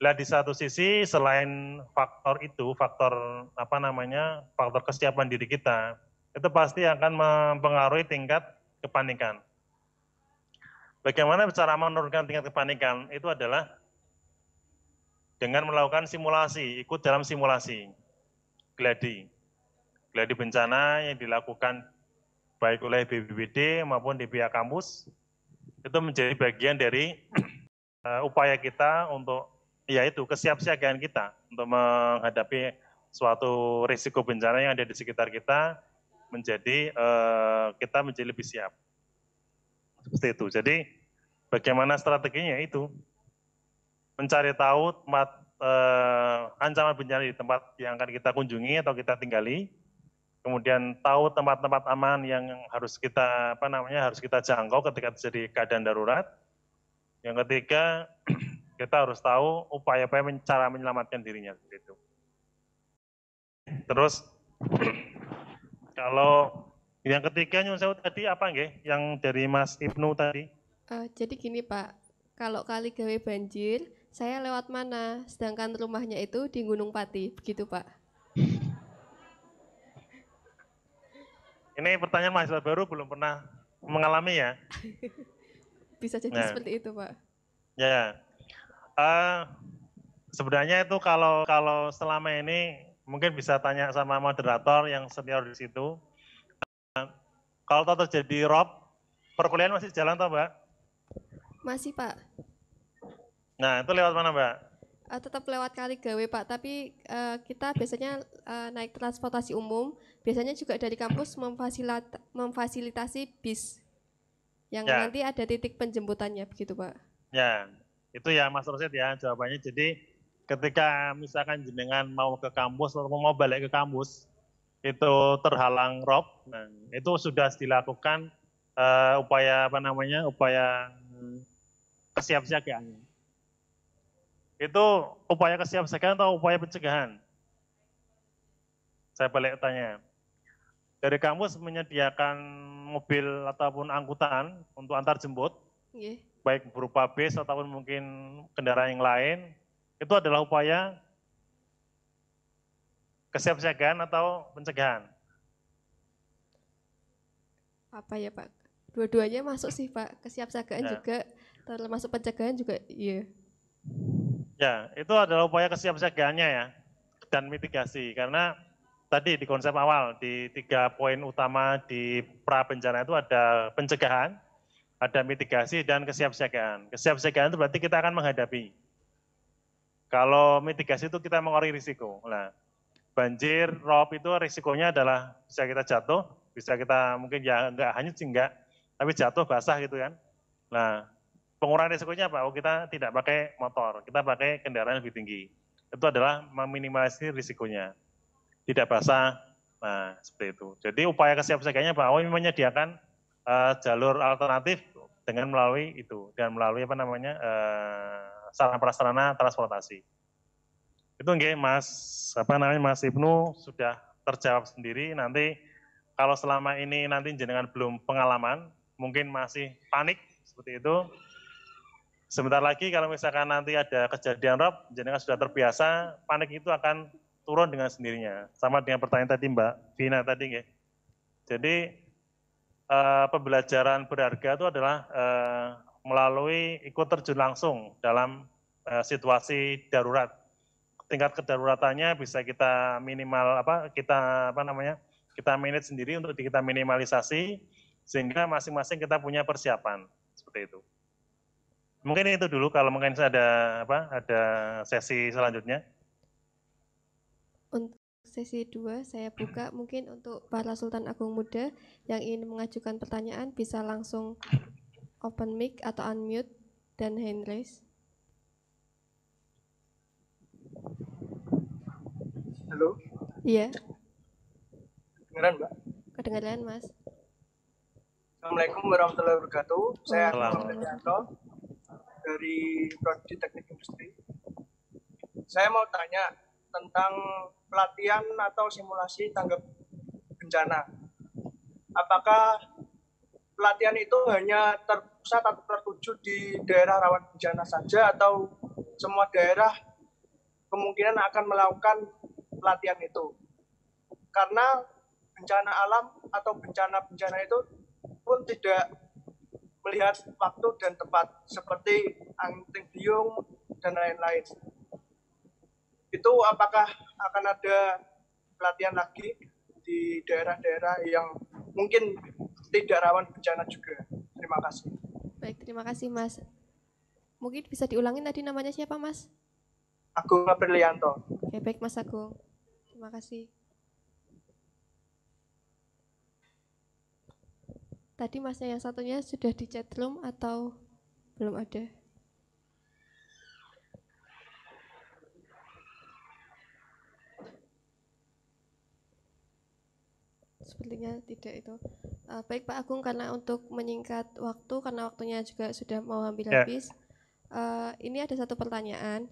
Nah, di satu sisi selain faktor itu, faktor apa namanya faktor kesiapan diri kita itu pasti akan mempengaruhi tingkat kepanikan. Bagaimana cara menurunkan tingkat kepanikan itu adalah dengan melakukan simulasi, ikut dalam simulasi gladi gladi bencana yang dilakukan baik oleh BBBD maupun di pihak kampus itu menjadi bagian dari uh, upaya kita untuk yaitu kesiapsiagaan kita untuk menghadapi suatu risiko bencana yang ada di sekitar kita menjadi uh, kita menjadi lebih siap seperti itu. Jadi bagaimana strateginya itu mencari tahu tempat uh, ancaman bencana di tempat yang akan kita kunjungi atau kita tinggali, kemudian tahu tempat-tempat aman yang harus kita apa namanya harus kita jangkau ketika terjadi keadaan darurat. Yang ketiga, kita harus tahu upaya-upaya cara menyelamatkan dirinya seperti itu. Terus kalau yang ketiga yang saya tadi apa nggih? Yang dari Mas Ibnu tadi? Uh, jadi gini Pak, kalau kali gawe banjir, saya lewat mana? Sedangkan rumahnya itu di Gunung Pati, begitu Pak. Ini pertanyaan mahasiswa baru belum pernah mengalami ya. Bisa jadi nah. seperti itu, Pak. Ya. Uh, sebenarnya itu kalau kalau selama ini mungkin bisa tanya sama moderator yang senior di situ. Uh, kalau tahu terjadi rob, perkuliahan masih jalan toh, Mbak? Masih, Pak. Nah, itu lewat mana, Mbak? Uh, tetap lewat kali gawe, Pak. Tapi uh, kita biasanya uh, naik transportasi umum biasanya juga dari kampus memfasilita memfasilitasi bis yang ya. nanti ada titik penjemputannya begitu Pak. Ya, itu ya Mas Rosid ya jawabannya. Jadi ketika misalkan jenengan mau ke kampus atau mau balik ke kampus itu terhalang rob, nah, itu sudah dilakukan uh, upaya apa namanya upaya hmm, kesiapsiagaan. Itu upaya kesiapsiagaan atau upaya pencegahan? Saya balik tanya dari kampus menyediakan mobil ataupun angkutan untuk antar jemput, yeah. baik berupa bis ataupun mungkin kendaraan yang lain, itu adalah upaya kesiapsiagaan atau pencegahan. Apa ya Pak? Dua-duanya masuk sih Pak, kesiapsiagaan ya. juga, termasuk pencegahan juga, iya. Ya, itu adalah upaya kesiapsiagaannya ya, dan mitigasi, karena tadi di konsep awal di tiga poin utama di pra bencana itu ada pencegahan, ada mitigasi dan kesiapsiagaan. Kesiapsiagaan itu berarti kita akan menghadapi. Kalau mitigasi itu kita mengori risiko. Nah, banjir, rob itu risikonya adalah bisa kita jatuh, bisa kita mungkin ya enggak hanyut sih enggak, tapi jatuh basah gitu kan. Nah, pengurangan risikonya apa? Oh, kita tidak pakai motor, kita pakai kendaraan lebih tinggi. Itu adalah meminimalisir risikonya tidak basah. Nah, seperti itu. Jadi upaya kesiapsiaganya bahwa menyediakan uh, jalur alternatif dengan melalui itu dengan melalui apa namanya uh, sarana prasarana transportasi. Itu enggak Mas apa namanya Mas Ibnu sudah terjawab sendiri nanti kalau selama ini nanti jenengan belum pengalaman mungkin masih panik seperti itu sebentar lagi kalau misalkan nanti ada kejadian rob jenengan sudah terbiasa panik itu akan turun dengan sendirinya. Sama dengan pertanyaan tadi Mbak Vina tadi ya. Jadi uh, pembelajaran berharga itu adalah uh, melalui ikut terjun langsung dalam uh, situasi darurat. Tingkat kedaruratannya bisa kita minimal apa kita apa namanya? kita manage sendiri untuk kita minimalisasi sehingga masing-masing kita punya persiapan seperti itu. Mungkin itu dulu kalau mungkin ada apa ada sesi selanjutnya untuk sesi 2 saya buka mungkin untuk para Sultan Agung Muda yang ingin mengajukan pertanyaan bisa langsung open mic atau unmute dan hand raise. Halo. Iya. Kedengaran, Mbak? Kedengaran, Mas. Assalamualaikum warahmatullahi wabarakatuh. Saya Ahmad dari Prodi Teknik Industri. Saya mau tanya tentang pelatihan atau simulasi tanggap bencana. Apakah pelatihan itu hanya terpusat atau tertuju di daerah rawan bencana saja atau semua daerah kemungkinan akan melakukan pelatihan itu? Karena bencana alam atau bencana-bencana itu pun tidak melihat waktu dan tempat seperti angin puting dan lain-lain itu apakah akan ada pelatihan lagi di daerah-daerah yang mungkin tidak rawan bencana juga? Terima kasih. Baik, terima kasih Mas. Mungkin bisa diulangin tadi namanya siapa Mas? Agung Aprilianto. Oke, baik Mas Agung. Terima kasih. Tadi masnya yang satunya sudah di chatroom atau belum ada? sepertinya tidak itu. Uh, baik Pak Agung, karena untuk menyingkat waktu, karena waktunya juga sudah mau hampir yeah. habis, uh, ini ada satu pertanyaan.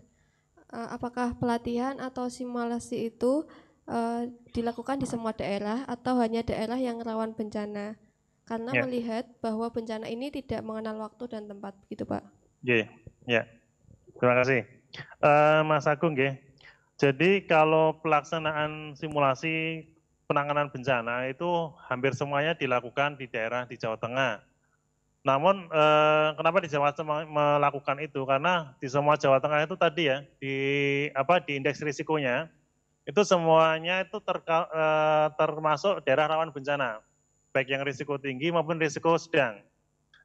Uh, apakah pelatihan atau simulasi itu uh, dilakukan di semua daerah atau hanya daerah yang rawan bencana? Karena yeah. melihat bahwa bencana ini tidak mengenal waktu dan tempat, gitu Pak. Iya, yeah, ya. Yeah. Terima kasih. Uh, Mas Agung, ya. Jadi kalau pelaksanaan simulasi penanganan bencana itu hampir semuanya dilakukan di daerah di Jawa Tengah. Namun eh, kenapa di Jawa Tengah melakukan itu? Karena di semua Jawa Tengah itu tadi ya di apa di indeks risikonya itu semuanya itu ter, eh, termasuk daerah rawan bencana, baik yang risiko tinggi maupun risiko sedang.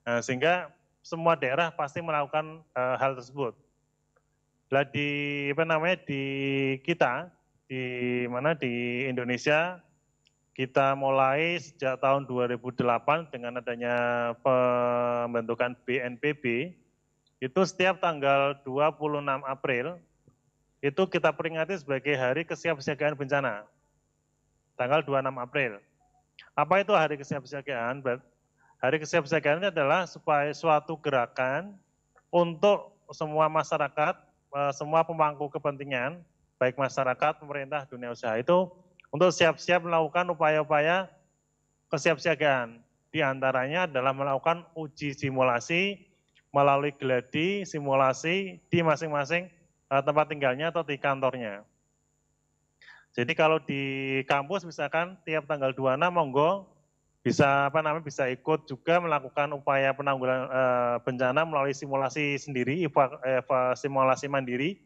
Nah, sehingga semua daerah pasti melakukan eh, hal tersebut. Lah di apa namanya di kita di mana di Indonesia kita mulai sejak tahun 2008 dengan adanya pembentukan BNPB, itu setiap tanggal 26 April, itu kita peringati sebagai hari kesiapsiagaan bencana, tanggal 26 April. Apa itu hari kesiapsiagaan? Hari kesiapsiagaan ini adalah supaya suatu gerakan untuk semua masyarakat, eh, semua pemangku kepentingan, baik masyarakat, pemerintah, dunia usaha itu untuk siap-siap melakukan upaya-upaya kesiapsiagaan. Di antaranya adalah melakukan uji simulasi melalui geladi simulasi di masing-masing eh, tempat tinggalnya atau di kantornya. Jadi kalau di kampus misalkan tiap tanggal 26 monggo bisa apa namanya bisa ikut juga melakukan upaya penanggulangan e, eh, bencana melalui simulasi sendiri eva, eva, simulasi mandiri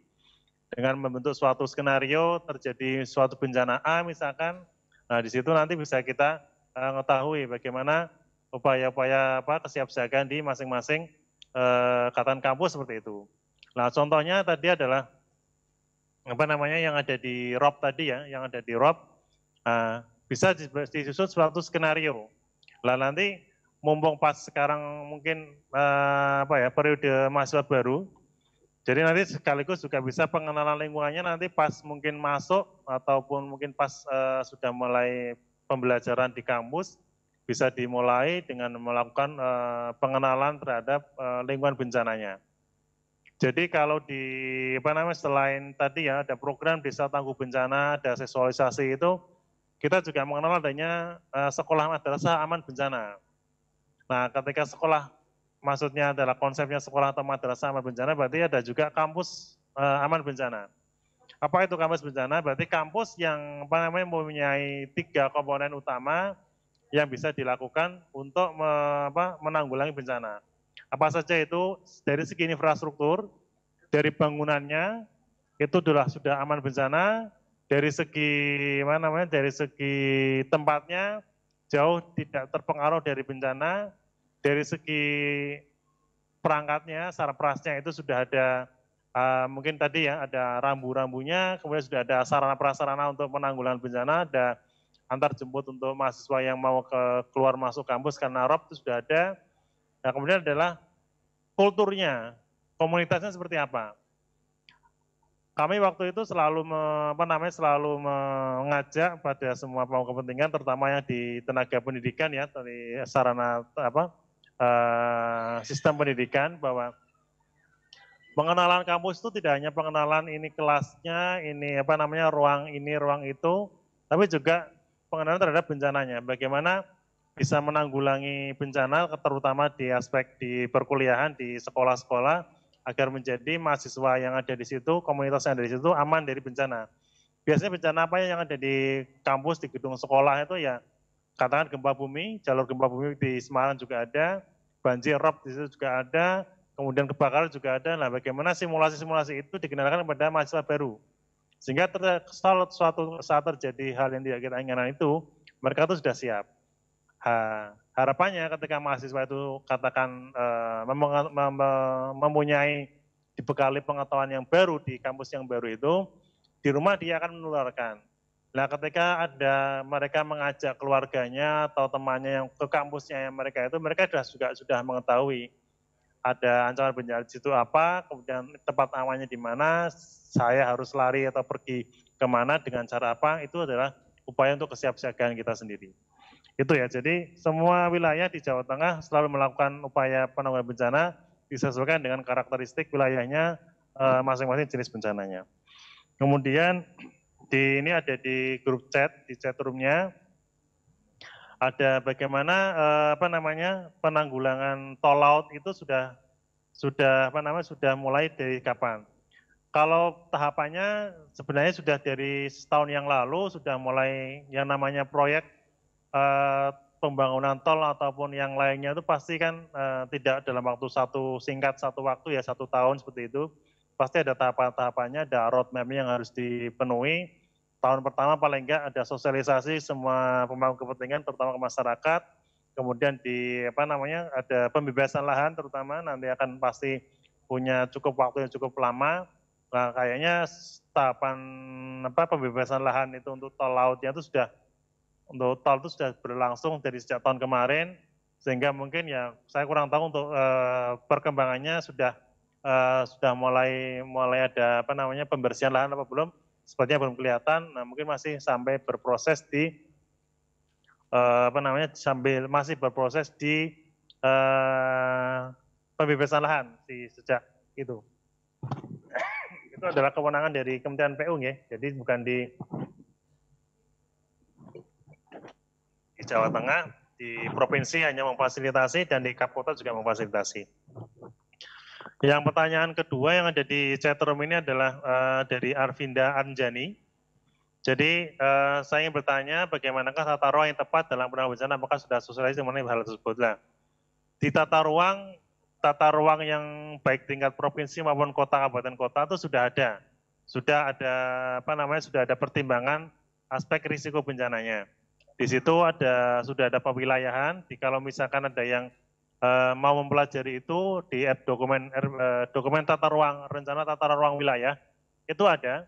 dengan membentuk suatu skenario terjadi suatu bencana A misalkan, nah di situ nanti bisa kita uh, bagaimana upaya-upaya apa kesiapsiagaan di masing-masing uh, katan kampus seperti itu. Nah contohnya tadi adalah apa namanya yang ada di ROP tadi ya, yang ada di ROP uh, nah, bisa disusun suatu skenario. Nah nanti mumpung pas sekarang mungkin uh, apa ya periode mahasiswa baru jadi nanti sekaligus juga bisa pengenalan lingkungannya nanti pas mungkin masuk ataupun mungkin pas uh, sudah mulai pembelajaran di kampus bisa dimulai dengan melakukan uh, pengenalan terhadap uh, lingkungan bencananya. Jadi kalau di apa namanya selain tadi ya ada program desa tangguh bencana, ada sosialisasi itu kita juga mengenal adanya uh, sekolah madrasah aman bencana. Nah, ketika sekolah maksudnya adalah konsepnya sekolah atau madrasah aman bencana, berarti ada juga kampus uh, eh, aman bencana. Apa itu kampus bencana? Berarti kampus yang apa namanya mempunyai tiga komponen utama yang bisa dilakukan untuk me, apa, menanggulangi bencana. Apa saja itu dari segi infrastruktur, dari bangunannya itu sudah sudah aman bencana, dari segi mana namanya dari segi tempatnya jauh tidak terpengaruh dari bencana, dari segi perangkatnya, sarprasnya itu sudah ada uh, mungkin tadi ya ada rambu-rambunya, kemudian sudah ada sarana prasarana untuk penanggulangan bencana, ada antar jemput untuk mahasiswa yang mau ke keluar masuk kampus karena rob itu sudah ada. Nah, kemudian adalah kulturnya, komunitasnya seperti apa. Kami waktu itu selalu me, apa namanya selalu mengajak pada semua pemangku kepentingan, terutama yang di tenaga pendidikan ya, dari sarana apa uh, sistem pendidikan bahwa pengenalan kampus itu tidak hanya pengenalan ini kelasnya, ini apa namanya ruang ini, ruang itu, tapi juga pengenalan terhadap bencananya. Bagaimana bisa menanggulangi bencana, terutama di aspek di perkuliahan di sekolah-sekolah, agar menjadi mahasiswa yang ada di situ, komunitas yang ada di situ aman dari bencana. Biasanya bencana apa yang ada di kampus, di gedung sekolah itu ya, katakan gempa bumi, jalur gempa bumi di Semarang juga ada, banjir rob di situ juga ada, kemudian kebakaran juga ada. Nah, bagaimana simulasi-simulasi itu dikenalkan kepada mahasiswa baru? Sehingga kalau suatu saat terjadi hal yang tidak kita inginkan itu, mereka itu sudah siap. Ha, harapannya ketika mahasiswa itu katakan e, eh, mem mem mempunyai dibekali pengetahuan yang baru di kampus yang baru itu, di rumah dia akan menularkan. Nah, ketika ada mereka mengajak keluarganya atau temannya yang ke kampusnya yang mereka itu, mereka sudah juga sudah mengetahui ada ancaman bencana di situ apa, kemudian tempat awalnya di mana, saya harus lari atau pergi kemana dengan cara apa, itu adalah upaya untuk kesiapsiagaan kita sendiri. Itu ya, jadi semua wilayah di Jawa Tengah selalu melakukan upaya penanggulangan bencana disesuaikan dengan karakteristik wilayahnya eh, masing-masing e, jenis bencananya. Kemudian di ini ada di grup chat di chat roomnya ada bagaimana eh, apa namanya penanggulangan tol laut itu sudah sudah apa namanya sudah mulai dari kapan? Kalau tahapannya sebenarnya sudah dari setahun yang lalu sudah mulai yang namanya proyek eh, pembangunan tol ataupun yang lainnya itu pasti kan eh, tidak dalam waktu satu singkat satu waktu ya satu tahun seperti itu pasti ada tahapan-tahapannya, ada roadmap yang harus dipenuhi tahun pertama paling enggak ada sosialisasi semua pemangku kepentingan terutama ke masyarakat kemudian di apa namanya ada pembebasan lahan terutama nanti akan pasti punya cukup waktu yang cukup lama nah kayaknya tahapan apa pembebasan lahan itu untuk tol lautnya itu sudah untuk tol itu sudah berlangsung dari sejak tahun kemarin sehingga mungkin ya saya kurang tahu untuk uh, perkembangannya sudah uh, sudah mulai mulai ada apa namanya pembersihan lahan apa belum sepertinya belum kelihatan. Nah, mungkin masih sampai berproses di uh, apa namanya sambil masih berproses di uh, pembebasan lahan di sejak itu. itu adalah kewenangan dari Kementerian PU ya. Jadi bukan di di Jawa Tengah, di provinsi hanya memfasilitasi dan di kabupaten juga memfasilitasi. Yang pertanyaan kedua yang ada di chatroom ini adalah uh, dari Arvinda Anjani. Jadi uh, saya ingin bertanya bagaimanakah tata ruang yang tepat dalam penanggulangan bencana apakah sudah sosialisasi mengenai hal tersebut? Nah, di tata ruang tata ruang yang baik tingkat provinsi maupun kota kabupaten kota itu sudah ada. Sudah ada apa namanya sudah ada pertimbangan aspek risiko bencananya. Di situ ada sudah ada pewilayahan, di kalau misalkan ada yang Eh, mau mempelajari itu di app dokumen er, eh, dokumen tata ruang rencana tata ruang wilayah itu ada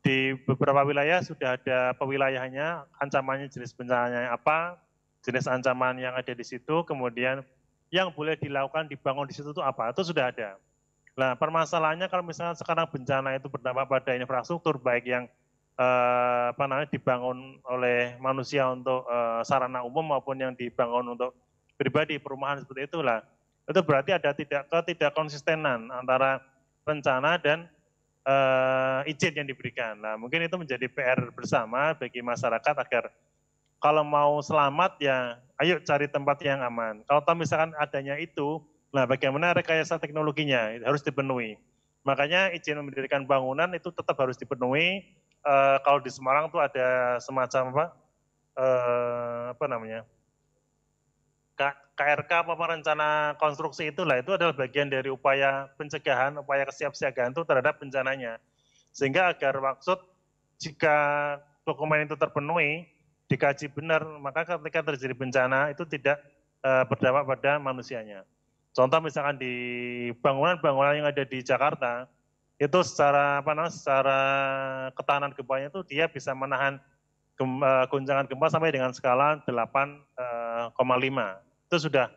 di beberapa wilayah sudah ada pewilayahnya ancamannya jenis bencananya apa, jenis ancaman yang ada di situ, kemudian yang boleh dilakukan dibangun di situ itu apa, itu sudah ada. Nah, permasalahannya kalau misalnya sekarang bencana itu berdampak pada infrastruktur baik yang eh, apa namanya dibangun oleh manusia untuk eh, sarana umum maupun yang dibangun untuk pribadi perumahan seperti itulah itu berarti ada tidak ketidak konsistenan antara rencana dan e, izin yang diberikan. Nah, mungkin itu menjadi PR bersama bagi masyarakat agar kalau mau selamat ya ayo cari tempat yang aman. Kalau tahu misalkan adanya itu, nah bagaimana rekayasa teknologinya harus dipenuhi. Makanya izin mendirikan bangunan itu tetap harus dipenuhi. E, kalau di Semarang tuh ada semacam apa? E, apa namanya? KRK apa rencana konstruksi itulah itu adalah bagian dari upaya pencegahan, upaya kesiapsiagaan itu terhadap bencananya. Sehingga agar maksud jika dokumen itu terpenuhi, dikaji benar, maka ketika terjadi bencana itu tidak e, berdampak pada manusianya. Contoh misalkan di bangunan-bangunan yang ada di Jakarta, itu secara apa namanya secara ketahanan gempanya itu dia bisa menahan gem, e, eh, guncangan gempa sampai dengan skala 8,5. E, eh, itu sudah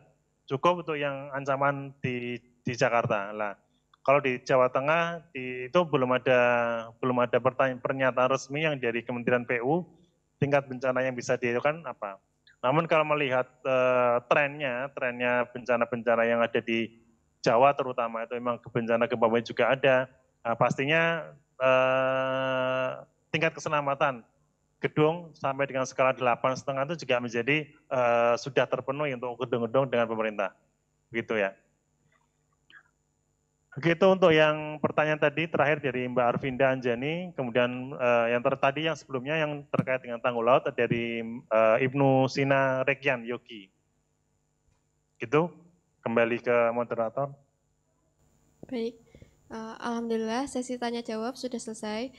cukup untuk yang ancaman di di Jakarta. Lah, kalau di Jawa Tengah di, itu belum ada belum ada pertanyaan pernyataan resmi yang dari Kementerian PU tingkat bencana yang bisa dilakukan apa. Namun kalau melihat uh, trennya, trennya bencana-bencana yang ada di Jawa terutama itu memang bencana gempa bumi juga ada. Nah, pastinya eh, tingkat keselamatan gedung sampai dengan skala delapan setengah itu juga menjadi uh, sudah terpenuhi untuk gedung-gedung dengan pemerintah, begitu ya. Begitu untuk yang pertanyaan tadi terakhir dari Mbak Arvinda Anjani, kemudian uh, yang ter tadi yang sebelumnya yang terkait dengan tanggul laut dari uh, Ibnu Sina Rekyan Yogi. Gitu, kembali ke moderator. Baik, uh, Alhamdulillah sesi tanya jawab sudah selesai.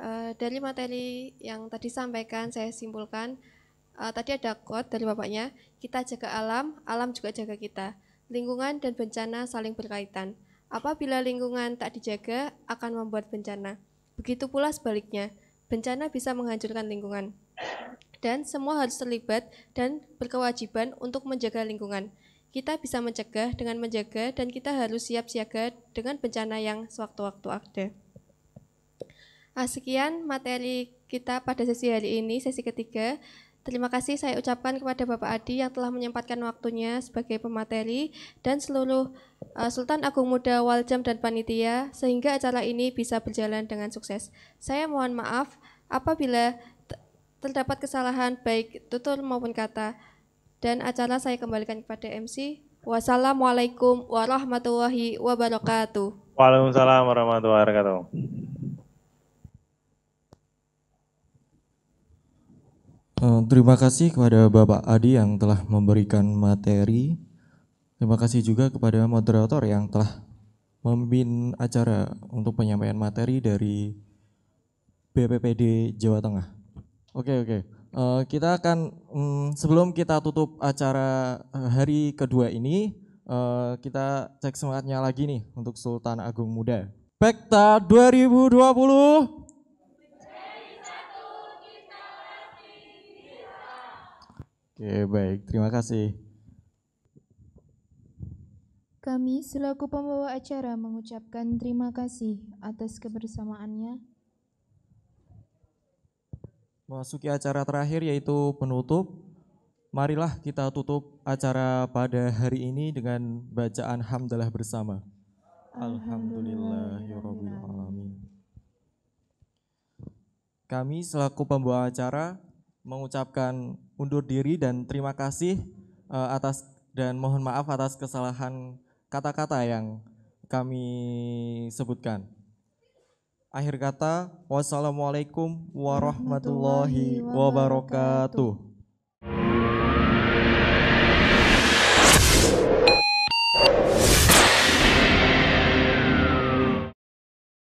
Eh, dari materi yang tadi sampaikan saya simpulkan uh, tadi ada quote dari bapaknya kita jaga alam alam juga jaga kita lingkungan dan bencana saling berkaitan apabila lingkungan tak dijaga akan membuat bencana begitu pula sebaliknya bencana bisa menghancurkan lingkungan dan semua harus terlibat dan berkewajiban untuk menjaga lingkungan kita bisa mencegah dengan menjaga dan kita harus siap siaga dengan bencana yang sewaktu-waktu ada. Ah, sekian materi kita pada sesi hari ini, sesi ketiga. Terima kasih saya ucapkan kepada Bapak Adi yang telah menyempatkan waktunya sebagai pemateri dan seluruh ah, Sultan Agung Muda Waljam dan panitia sehingga acara ini bisa berjalan dengan sukses. Saya mohon maaf apabila terdapat kesalahan baik tutur maupun kata dan acara saya kembalikan kepada MC. Wassalamualaikum warahmatullahi wabarakatuh. Waalaikumsalam warahmatullahi wabarakatuh. Eh, terima kasih kepada Bapak Adi yang telah memberikan materi. Terima kasih juga kepada moderator yang telah memimpin acara untuk penyampaian materi dari BPPD Jawa Tengah. Oke, oke. Eh, kita akan mm, sebelum kita tutup acara eh, hari kedua ini, kita cek semangatnya lagi nih untuk Sultan Agung Muda. Pekta 2020 Oke, baik. Terima kasih. Kami selaku pembawa acara mengucapkan terima kasih atas kebersamaannya. Masuki acara terakhir yaitu penutup. Marilah kita tutup acara pada hari ini dengan bacaan hamdalah bersama. Ya Alamin. Kami selaku pembawa acara mengucapkan undur diri dan terima kasih uh, atas dan mohon maaf atas kesalahan kata-kata yang kami sebutkan. Akhir kata, wassalamualaikum warahmatullahi wabarakatuh.